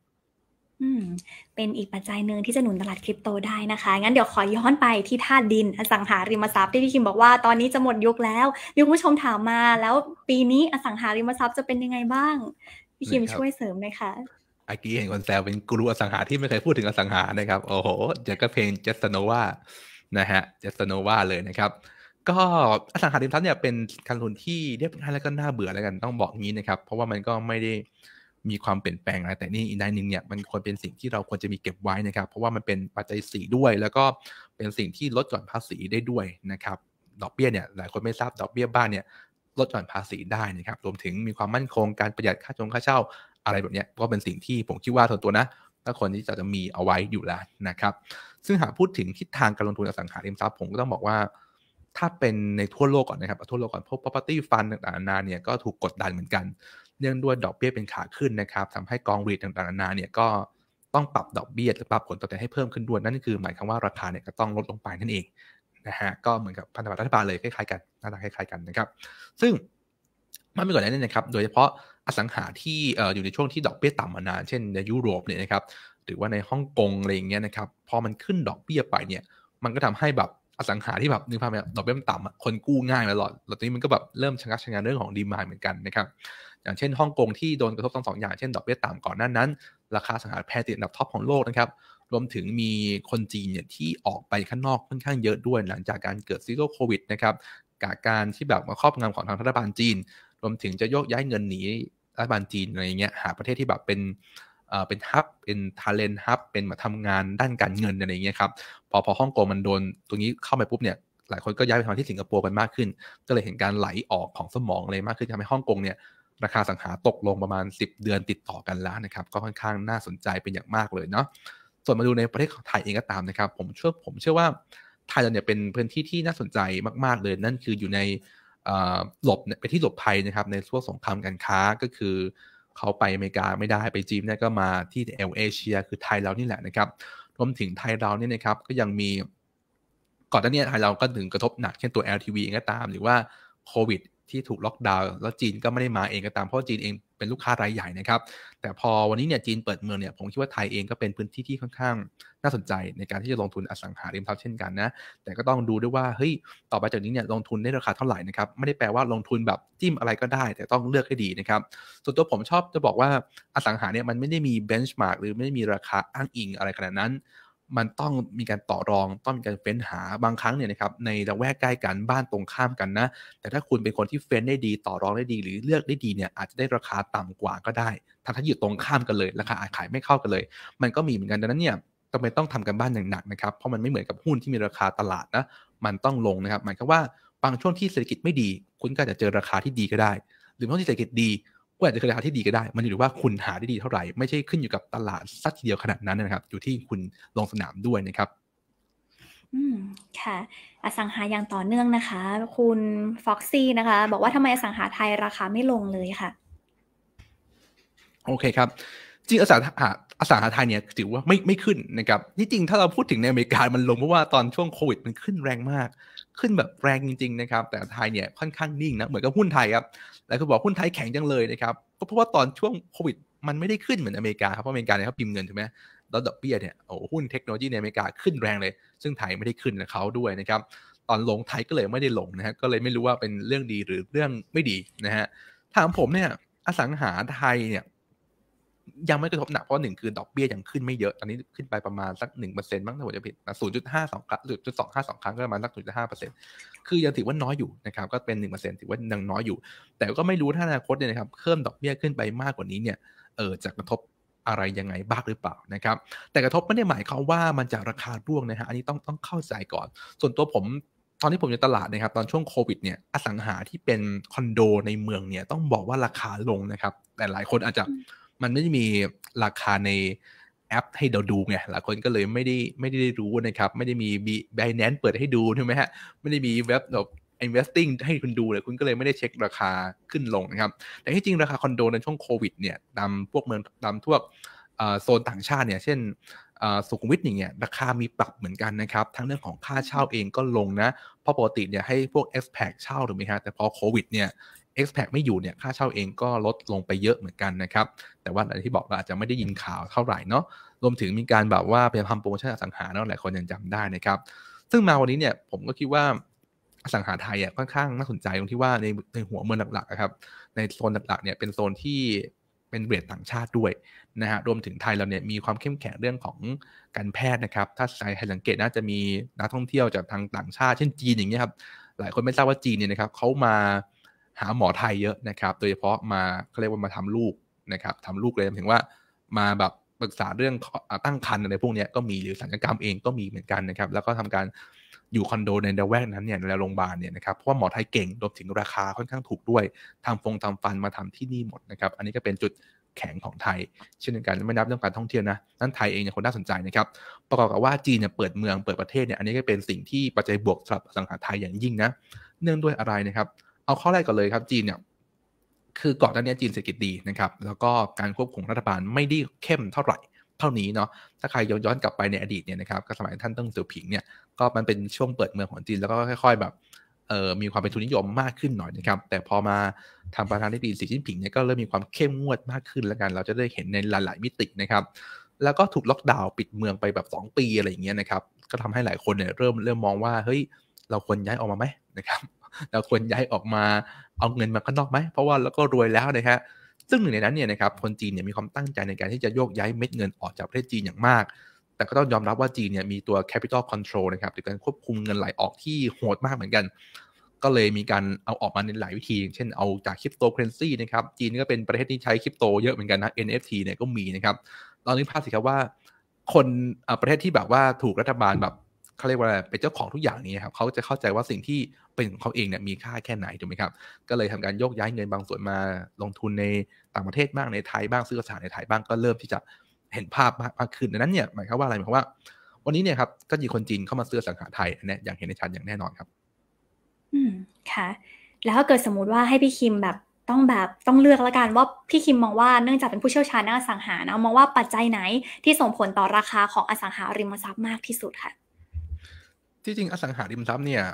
เป็นอีกปัจจัยหนึ่งที่จะหนุนตลาดคริปโตได้นะคะ งั้นเดี๋ยวขอย้อนไปที่ธาตุดินอสังหาริมทรัพย์ที่พี่คิมบอกว่าตอนนี้จะหมดยุคแล้วมีคุณผู้ชมถามมา แล้วปีนี้อสังหาริมทรัพย์จะเป็นยังไงบ้างพี่คิมช่วยเสริมหน่อยค่ะอากี้เห็นคนแซวเป็นกรูอสังหาที่ไม่เคยพูดถึงอสังหานะครับ โอ้โหจะก็เพลงเจสโนวา นะฮะ เจสโนวาเลยนะครับ ก็อสังหาริมทรัพย์เนี่ยเป็นการลงทุนที่เรียบง่ายแล้วก็น่าเบื่อแล้วกันต้องบอกงี้นะครับ เพราะว่ามันก็ไม่ได้มีความเปลี่ยนแปลงอะไรแต่นี่อีกด้านหนึ่งเนี่ยมันควรเป็นสิ่งที่เราควรจะมีเก็บไว้นะครับ เพราะว่ามันเป็นปัจจัยสีด้วย แล้วก็เป็นสิ่งที่ลดหย่อนภาษีได้ด้วยนะครับดอกเบี้ยเนี่ยหลายคนไม่ทราบดอกเบี้ยบ้านเนี่ยลดหย่อนภาษีได้นะครับ รวมถึงมีความมั่นคงการประหยัดค่าจงค่าเช่าอะไรแบบนี้ก็เป็นสิ่งที่ผมคิดว่าส่วนตัวนะถ้าคนที่จะจะมีเอาไว้อยู่แล้วนะครับ ซึ่งหากพูดถึงทิศทางการลงทุนอสังหาริมทรัพย์ผมก็ต้องบอกว่า ถ้าเป็นในทั่วโลกก่อนนะครับทั่วโลกก่อนพวก property fund ต่างๆนานาเนี่ยก็ถูกกดดันเหมือนกันเนื่องด้วยดอกเบี้ยเป็นขาขึ้นนะครับทำให้กองรีดต่างๆนานาเนี่ยก็ต้องปรับดอกเบี้ยหรือปรับผลตอบแทนให้เพิ่มขึ้นด้วย นั่นคือหมายความว่าราคาเนี่ยก็ต้องลดลงไปนั่นเองนะฮะก็เหมือนกับพันธบัตรรัฐบาลเลยคล้ายๆกันน่าจะคล้ายๆกันนะครับ ซึ่งมันไม่ก่อนนั้นนะครับโดยเฉพาะอสังหาที่อยู่ในช่วงที่ดอกเบี้ยต่ำมานาน เช่นในยุโรปเนี่ยนะครับหรือว่าในฮ่องกงอะไรอย่างเงี้ยนะครับพอมันขึ้นดอกเบี้ยไปเนี่ย มันก็ทำให้แบบอสังหาที่แบบนึกภาพไหมดอกเบี้ยมันต่ำคนกู้ง่ายมาตลอดตอนนี้มันก็แบบเริ่มชะงักชะงันเรื่องของดีมาเหมือนกันนะครับอย่างเช่นฮ่องกงที่โดนกระทบทั้งสองอย่าง เช่นดอกเบี้ยต่ำก่อนหน้านั้น ราคาสังหาแพรติดอันดับท็อปของโลกนะครับ รวมถึงมีคนจีนเนี่ยที่ออกไปข้างนอกค่อนข้างเยอะด้วยหลังจากการเกิดซีโร่โควิดนะครับกาการที่แบบมาครอบงำของทางรัฐบาลจีน รวมถึงจะโยกย้ายเงินหนีรัฐบาลจีนอะไรเงี้ยหาประเทศที่แบบเป็นเป็นฮับเป็นทาเลนฮับเป็นมาทำงานด้านการเงินอะไรเงี้ยครับพอพอฮ่องกงมันโดนตรงนี้เข้าไปปุ๊บเนี่ยหลายคนก็ย้ายไปทำที่สิงคโปร์กันมากขึ้น ก็เลยเห็นการไหลออกของสมองเลยมากขึ้นทำให้ฮ่องกงเนี่ยราคาสังหาตกลงประมาณ 10 เดือนติดต่อกันแล้วนะครับก็ค่อนข้างน่าสนใจเป็นอย่างมากเลยเนาะส่วนมาดูในประเทศไทยเองก็ตามนะครับ ผมเชื่อผมเชื่อว่าไทยเราเนี่ยเป็นพื้นที่ที่น่าสนใจมาก ๆ เลยนั่นคืออยู่ในหลบไปที่หลบภัยนะครับในช่วงสงครามการค้าก็คือเขาไปอเมริกาไม่ได้ไปจีนเนี่ยก็มาที่เอลเอเชียคือไทยเรานี่แหละนะครับรวมถึงไทยเราเนี่ยนะครับก็ยังมี ก่อนหน้านี้ไทยเราก็ถึงกระทบหนัก เช่นตัว LTV เองก็ตาม หรือว่าโควิดที่ถูกล็อกดาวน์แล้วจีนก็ไม่ได้มาเองก็ตามเพราะจีนเองเป็นลูกค้ารายใหญ่นะครับแต่พอวันนี้เนี่ยจีนเปิดเมืองเนี่ยผมคิดว่าไทยเองก็เป็นพื้นที่ที่ค่อนข้างน่าสนใจ ในการที่จะลงทุนอสังหาริมทรัพย์เช่นกันนะแต่ก็ต้องดูด้วยว่าเฮ้ยต่อไปจากนี้เนี่ยลงทุนได้ราคาเท่าไหร่นะครับไม่ได้แปลว่าลงทุนแบบจิ้มอะไรก็ได้ แต่ต้องเลือกให้ดีนะครับส่วนตัวผมชอบจะบอกว่าอสังหาเนี่ยมันไม่ได้มีเบนช์มาร์กหรือไม่ได้มีราคาอ้างอิงอะไรขนาดนั้นมันต้องมีการต่อรองต้องมีการเฟ้นหา บางครั้งเนี่ยนะครับ ในระแวกใกล้กัน บ้านตรงข้ามกันนะ แต่ถ้าคุณเป็นคนที่เฟ้นได้ดี ต่อรองได้ดี หรือเลือกได้ดีเนี่ย อาจจะได้ราคาต่ำกว่าก็ได้ทั้งที่อยู่ตรงข้ามกันเลย ราคาอาจขายไม่เข้ากันเลย มันก็มีเหมือนกันดังนั้นเนี่ยจำเป็นต้องทำกันบ้านอย่างหนักนะครับ เพราะมันไม่เหมือนกับหุ้นที่มีราคาตลาดนะ มันต้องลงนะครับ หมายความว่า บางช่วงที่เศรษฐกิจไม่ดี คุณก็จะเจอราคาที่ดีก็ได้ หรือบางช่วงที่เศรษฐกิจดีก็อาจจะคือราคาที่ดีก็ได้ มันอยู่ที่ว่าคุณหาได้ดีเท่าไหร่ ไม่ใช่ขึ้นอยู่กับตลาดสักทีเดียวขนาดนั้นนะครับ อยู่ที่คุณลงสนามด้วยนะครับ อืม ค่ะ อสังหาอย่างต่อเนื่องนะคะ คุณฟ็อกซี่นะคะ บอกว่าทำไมอสังหาไทยราคาไม่ลงเลยค่ะ โอเคครับจริงอสังหาอสังหาไทยเนี่ยถือว่าไม่ไม่ขึ้นนะครับที่จริงถ้าเราพูดถึงในอเมริกามันลงเพราะว่าตอนช่วงโควิดมันขึ้นแรงมาก ขึ้นแบบแรงจริงๆนะครับแต่ไทยเนี่ยค่อนข้างนิ่งนะเหมือนกับหุ้นไทยครับหลายคนบอกหุ้นไทยแข็งจังเลยนะครับก็เพราะว่าตอนช่วงโควิด มันไม่ได้ขึ้นเหมือนอเมริกาครับเพราะอเมริกาเนี่ยเขาพิมพ์เงินถูกไหมแล้วดอกเบี้ยเนี่ยโอ้หุ้นเทคโนโลยีในอเมริกาขึ้นแรงเลย ซึ่งไทยไม่ได้ขึ้นกับเขาด้วยนะครับตอนลงไทยก็เลยไม่ได้ลงนะฮะก็เลยไม่รู้ว่าเป็นเรื่องดีหรือเรื่องไม่ดีนะฮะถามผมเนี่ยอสังหาไทยเนี่ยยังไม่กระทบหนักเพราะหนึ่งคือดอกเบี้ยยังขึ้นไม่เยอะตอนนี้ขึ้นไปประมาณสักหนึ่งเปอร์เซ็นต์บ้างถ้าผมจะผิดศูนย์จุดห้าสองครั้งจุดสองห้าสองครั้งก็ประมาณสักศูนย์จุดห้าเปอร์เซ็นต์คือยังถือว่าน้อยอยู่นะครับก็เป็นหนึ่งเปอร์เซ็นต์ถือว่ายังน้อยอยู่ แต่ก็ไม่รู้ถ้าอนาคตเนี่ยนะครับเพิ่มดอกเบี้ยขึ้นไปมากกว่านี้เนี่ยเออจะกระทบอะไรยังไงบ้างหรือเปล่านะครับแต่กระทบไม่ได้หมายความว่ามันจะราคาร่วงนะฮะอันนี้ต้องต้องเข้าใจก่อน ส่วนตัวผม ตอนที่ผมอยู่ตลาดนะครับตอนช่วงโควิดเนี่ยอสังหาที่เป็นคอนโดในเมืองเนี่ยต้องบอกว่าราคาลงนะครับแต่หลายคนอาจจะมันไม่มีราคาในแอปให้เราดูไง หลายคนก็เลยไม่ได้ไม่ได้รู้นะครับ ไม่ได้มีบีแนนเปิดให้ดูใช่ไหมฮะ ไม่ได้มีเว็บแบบ investing ให้คุณดูเลย คุณก็เลยไม่ได้เช็คราคาขึ้นลงนะครับ แต่ที่จริงราคาคอนโดในช่วงโควิดเนี่ยตามพวกเมืองตามทั่วโซนต่างชาติเนี่ย เช่นสุขุมวิทอย่างเงี้ยราคามีปรับเหมือนกันนะครับ ทั้งเรื่องของค่าเช่าเองก็ลงนะ เพราะปกติเนี่ยให้พวก e x p a t เช่าถูกไหมฮะ แต่พอโควิด เนี่ย x p a c ไม่อยู่เนี่ยค่าเช่าเองก็ลดลงไปเยอะเหมือนกันนะครับแต่ว่าอะไรที่บอกเราอาจจะไม่ได้ยินข่าวเท่าไหร่เนาะรวมถึงมีการแบบว่าาปทำโปรโมชั่นอสังหาเนาะหลายคนยังจำได้นะครับซึ่งมาวันนี้เนี่ยผมก็คิดว่าอสังหาไทยอ่ะค่อนข้างน่าสนใจตรงที่ว่าในในหัวเมืองหลักๆครับในโซนหลักๆเนี่ยเป็นโซนที่เป็นเรดต่างชาติด้วยนะฮะรวมถึงไทยเราเนี่ยมีความเข้มแข็งเรื่องของการแพทย์นะครับถ้าใครสังเกตน่าจะมีนักท่องเที่ยวจากทางต่างชาติ เช่นจีนอย่างเงี้ยครับหลายคนไม่ทราบว่าจีนเนี่ยนะครับเขามาหาหมอไทยเยอะนะครับ โดยเฉพาะมาเขาเรียกว่ามาทำลูกนะครับทำลูกเลย ถึงว่า มาแบบปรึกษาเรื่องตั้งครรภ์อะไรพวกนี้ก็มีหรือสัญญกรรมเองก็มีเหมือนกันนะครับ แล้วก็ทำการอยู่คอนโดในรวแวกนั้นเนี่ยในโรงพยาบาลเนี่ยนะครับ เพราะว่าหมอไทยเก่งรวมถึงราคาค่อนข้างถูกด้วย ทำฟงทำฟันมาทำที่นี่หมดนะครับ อันนี้ก็เป็นจุดแข็งของไทย เช่นเดียวกันไม่นับเรื่องการท่องเที่ยวนะนั่นไทยเองี่ยคนน่าสนใจนะครับ ประกอบกับว่าจีนเนี่ยเปิดเมืองเปิดประเทศเนี่ย อันนี้ก็เป็นสิ่งที่ปัจจัยบวกสำหรับสังหาไทยอย่างยิ่งนะ เนื่องด้วยอะไรนะครับเอาข้อแรกก่อนเลยครับจีนเนี่ยคือก่อนหน้านี้จีนเศรษฐกิจดีนะครับ แล้วก็การควบคุมรัฐบาลไม่ได้เข้มเท่าไหร่เท่านี้เนาะถ้าใครย้อนกลับไปในอดีตเนี่ยนะครับก็สมัยท่านตั้งเสี่ยวผิงเนี่ยก็มันเป็นช่วงเปิดเมืองของจีนแล้วก็ค่อย ๆ แบบเอ่อมีความเป็นทุนนิยมมากขึ้นหน่อยนะครับ แต่พอมาทำประธานิบปีสีจิ้นผิงเนี่ยก็เริ่มมีความเข้มงวดมากขึ้นแล้วกัน เราจะได้เห็นในหลายๆมิตินะครับ แล้วก็ถูกล็อกดาวน์ปิดเมืองไปแบบ 2 ปีอะไรอย่างเงี้ยนะครับก็ทำให้หลายคนเนี่ยเริ่มเริ่มมองว่าเฮ้ยเราควรย้ายออกมาไหมนะครับเราควรย้ายออกมา เอาเงินมาข้างนอกไหม เพราะว่าเราก็รวยแล้วนะฮะซึ่งหนึ่งในนั้นเนี่ยนะครับ คนจีนเนี่ยมีความตั้งใจในการที่จะโยกย้ายเม็ดเงินออกจากประเทศจีนอย่างมาก แต่ก็ต้องยอมรับว่าจีนเนี่ยมีตัว capital control นะครับ หรือการควบคุมเงินไหลออกที่โหดมากเหมือนกัน ก็เลยมีการเอาออกมาในหลายวิธี เช่นเอาจากคริปโตเคอเรนซีนะครับ จีนก็เป็นประเทศที่ใช้คริปโตเยอะเหมือนกันนะ NFT เนี่ยก็มีนะครับตอนนี้ภาพสิครับว่า คนประเทศที่แบบว่าถูกรัฐบาลแบบเขาเรียกว่าเป็นเจ้าของทุกอย่างนี้ครับเขาจะเข้าใจว่าสิ่งที่เป็นของเขาเองเนี่ยมีค่าแค่ไหนถูกไหมครับ ก็เลยทำการโยกย้ายเงินบางส่วนมาลงทุนในต่างประเทศบ้างในไทยบ้างซื้อสารในไทยบ้างก็เริ่มที่จะเห็นภาพมากขึ้นดังนั้นเนี่ย หมายความว่าอะไรหมายความว่า วันนี้เนี่ยครับก็มีคนจีนเข้ามาซื้อสังหาไทยเนี่ยอย่างเห็นได้ชัดอย่างแน่นอนครับ อืม ค่ะ แล้วถ้าเกิดสมมติว่าให้พี่คิมแบบต้องแบบต้องเลือกแล้วกันว่าพี่คิมมองว่าเนื่องจากเป็นผู้เชี่ยวชาญในอสังหานะมองว่าปัจจัยไหนที่ส่งผลต่อราคาของอสังหาริมทรัพย์มากที่สุดค่ะที่จริงอสังหาริมทรัพย์เนี่ย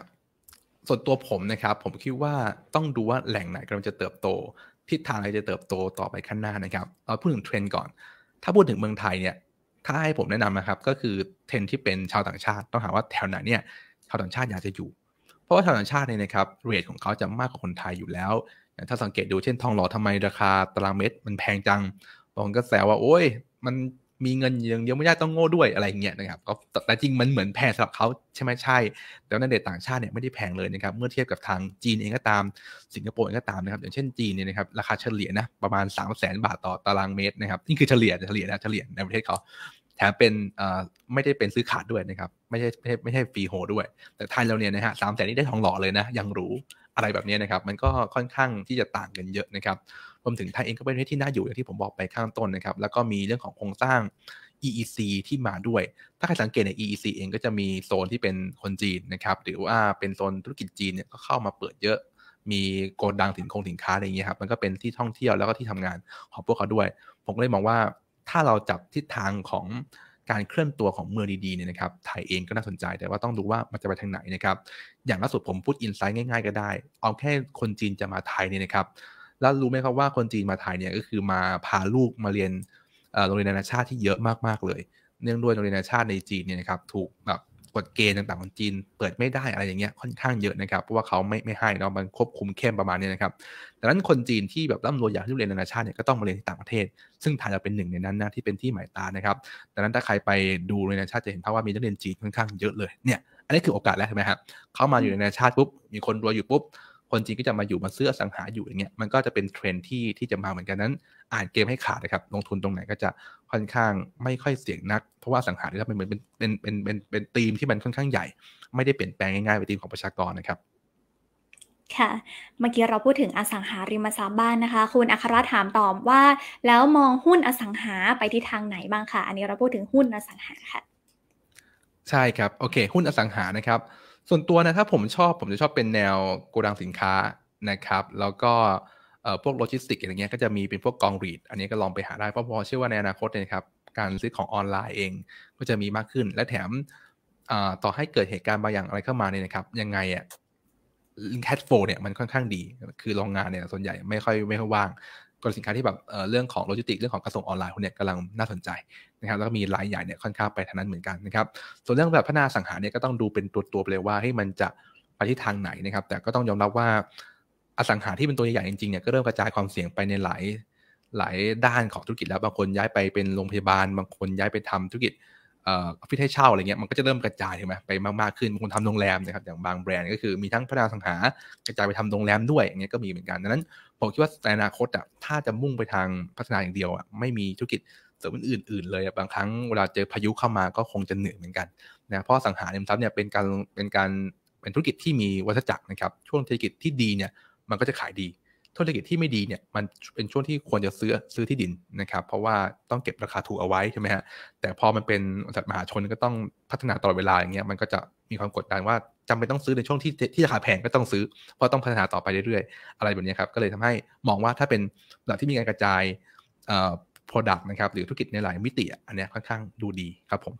ส่วนตัวผมนะครับผมคิดว่าต้องดูว่าแหล่งไหนกำลังจะเติบโตทิศทางอะไรจะเติบโตต่อไปข้างหน้านะครับเอาพูดถึงเทรนด์ก่อน ถ้าพูดถึงเมืองไทยเนี่ยถ้าให้ผมแนะนำนะครับก็คือเทรนที่เป็นชาวต่างชาติ ต้องหาว่าแถวไหนเนี่ยชาวต่างชาติอยากจะอยู่ เพราะว่าชาวต่างชาติเนี่ยนะครับเรทของเขาจะมากกว่าคนไทยอยู่แล้ว ถ้าสังเกตดูเช่น ทองหล่อทำไมราคา ตารางเมตรมันแพงจังบางก็แซวว่าโอ้ยมันมีเงินอย่างเดียวไม่ได้ต้องโง่ด้วยอะไรเงี้ยนะครับก็แต่จริงมันเหมือนแพงสำหรับเขาใช่ไหมใช่ แต่ในเด็ต่างชาติเนี่ยไม่ได้แพงเลยนะครับเมื่อเทียบกับทางจีนเองก็ตามสิงคโปร์เองก็ตามนะครับอย่างเช่นจีนเนี่ยนะครับราคาเฉลี่ยนะประมาณ 3 0 0แสนบาทต่อตารางเมตรนะครับนี่คือเฉลี่ยเฉลี่ยนะเฉลี่ยในประเทศเขาแถมเป็นอ่ไม่ได้เป็นซื้อขาดด้วยนะครับ ไม่ใช่ไม่ใช่ไม่ใช่ฟรีโฮด้วย แต่ไทยเราเนี่ยนะฮะสามแสนนี่ได้ทองหล่อเลยนะยังรู้อะไรแบบนี้นะครับมันก็ค่อนข้างที่จะต่างกันเยอะนะครับรวมถึงไทยเองก็เป็นประเทศที่น่าอยู่อย่างที่ผมบอกไปข้างต้นนะครับ แล้วก็มีเรื่องของโครงสร้าง EEC ที่มาด้วย ถ้าใครสังเกตใน EEC เองก็จะมีโซนที่เป็นคนจีนนะครับ หรือว่าเป็นโซนธุรกิจจีนเนี่ยก็เข้ามาเปิดเยอะ มีโกดังสินคงสินค้าอะไรเงี้ยครับ มันก็เป็นที่ท่องเที่ยวแล้วก็ที่ทำงานของพวกเขาด้วย ผมก็เลยมองว่าถ้าเราจับทิศทางของการเคลื่อนตัวของเมืองดีๆเนี่ยนะครับ ไทยเองก็น่าสนใจ แต่ว่าต้องดูว่ามันจะไปทางไหนนะครับ อย่างล่าสุดผมพูดอินไซต์ง่ายๆก็ได้ เอาแค่คนจีนจะมาไทยเนี่ยนะครับแล้วรู้ไหมครับว่าคนจีนมาไทยเนี่ยก็คือมาพาลูกมาเรียนโรงเรียนนานาชาติที่เยอะมากๆเลย เนื่องด้วยโรงเรียนนานาชาติในจีนเนี่ยนะครับถูกแบบกฎเกณฑ์ต่างๆของจีนเปิดไม่ได้อะไรอย่างเงี้ยค่อนข้างเยอะนะครับเพราะว่าเขาไม่ไม่ให้เนาะมันควบคุมเข้มประมาณนี้นะครับดังนั้นคนจีนที่แบบร่ำรวยอยากเรียนนานาชาติเนี่ยก็ต้องมาเรียนที่ต่างประเทศ ซึ่งไทยเราเป็นหนึ่งในนั้นนะที่เป็นที่หมายตานะครับดังนั้นถ้าใครไปดูเรียนนานาชาติจะเห็นราะว่ามีนักเรียนจีนค่อนข้างเยอะเลยเนี่ยอันนี้คือโอกาสแล้วใช่ไหมครับเขามาอยู่ในนานาชาติปุ๊บมีคนรวยอยู่ปุ๊บคนจีนก็จะมาอยู่มาซื้อสังหาอยู่อย่างเงี้ยมันก็จะเป็นเทรนที่ที่จะมาเหมือนกันนั้นอ่านเกมให้ขาดนะครับ ลงทุนตรงไหนก็จะค่อนข้าง ไม่ค่อยเสี่ยงนัก เพราะว่าสังหาเนี่ยป็นเหมือนเป็นเป็นเป็นเป็นเป็นธีมที่มันค่อนข้างใหญ่ ไม่ได้เปลี่ยนแปลงง่ายๆไปธีมของประชากรนะครับ ค่ะ เมื่อกี้เราพูดถึงอสังหาริมทรัพย์บ้านนะคะ คุณอัครถามตอบว่า แล้วมองหุ้นอสังหาไปที่ทางไหนบ้างคะอันนี้เราพูดถึงหุ้นอสังหาค่ะ ใช่ครับโอเค หุ้นอสังหานะครับส่วนตัวนะถ้าผมชอบผมจะชอบเป็นแนวโกดังสินค้านะครับ แล้วก็พวกโลจิสติกอะไรเงี้ยก็จะมีเป็นพวกกองรีดอันนี้ก็ลองไปหาได้ เพราะพอเชื่อว่าในอนาคตเนี่ยครับ การซื้อของออนไลน์เองก็จะมีมากขึ้น และแถมต่อให้เกิดเหตุการณ์บางอย่างอะไรเข้ามาเนี่ยนะครับยังไงอ่ะแคทโฟเนี่ยมันค่อนข้างดีคือโรงงานเนี่ยส่วนใหญ่ไม่ค่อยไม่ค่อยว่างกลุสินค้าที่แบบเรื่องของโลจิสติก เรื่องของการส่งออนไลน์เนี่ยกำลังน่าสนใจนะครับ แล้วก็มีรายใหญ่เนี่ยค่อนข้างไปทางนั้นเหมือนกันนะครับ ส่วนเรื่องแบบพัฒนาสังหาเนี่ยก็ต้องดูเป็นตัวตัวไปเลยว่า ให้มันจะไปที่ทางไหนนะครับ แต่ก็ต้องยอมรับว่าอสังหาที่เป็นตัวใหญ่จริงๆเนี่ยก็เริ่มกระจายความเสี่ยงไปในหลาย หลายด้านของธุรกิจแล้ว บางคนย้ายไปเป็นโรงพยาบาล บางคนย้ายไปทำธุรกิจออฟฟิศให้เช่าอะไรเงี้ยมันก็จะเริ่มกระจายใช่ไหมไปมากๆ ขึ้นบางคนทำโรงแรมนะครับอย่างบางแบรนด์ ก็คือมีทั้งพัฒนาสังหากระจายไปทำโรงแรมด้วยอย่างเงี้ยก็มีเหมือนกันดังนั้นผมคิดว่าในอนาคตอ่ะถ้าจะมุ่งไปทางพัฒนาอย่างเดียวอ่ะไม่มีธุรกิจเสริมอื่นๆ เลยบางครั้งเวลาเจอพายุเข้ามาก็คงจะเหนื่อยเหมือนกันนะเพราะสังหาริมทรัพย์เนี่ยเป็นการเป็นการเป็นธุรกิจที่มีวัฏจักรนะครับ ช่วงเศรษฐกิจที่ดีเนี่ยมันก็จะขายดีธุรกิจที่ไม่ดีเนี่ยมันเป็นช่วงที่ควรจะซื้อซื้อที่ดินนะครับ เพราะว่าต้องเก็บราคาถูกเอาไว้ใช่ไหมฮะแต่พอมันเป็นบริษัทมหาชนก็ต้องพัฒนาตลอดเวลาอย่างเงี้ยมันก็จะมีความกดดันว่าจำเป็นต้องซื้อในช่วงที่ที่ราคาแพงก็ต้องซื้อเพราะต้องพัฒนาต่อไปเรื่อยๆอะไรแบบนี้ครับก็เลยทำให้มองว่าถ้าเป็นบริษัทที่มีการกระจาย product นะครับหรือธุรกิจในหลายมิติอันนี้ค่อนข้างดูดีครับผม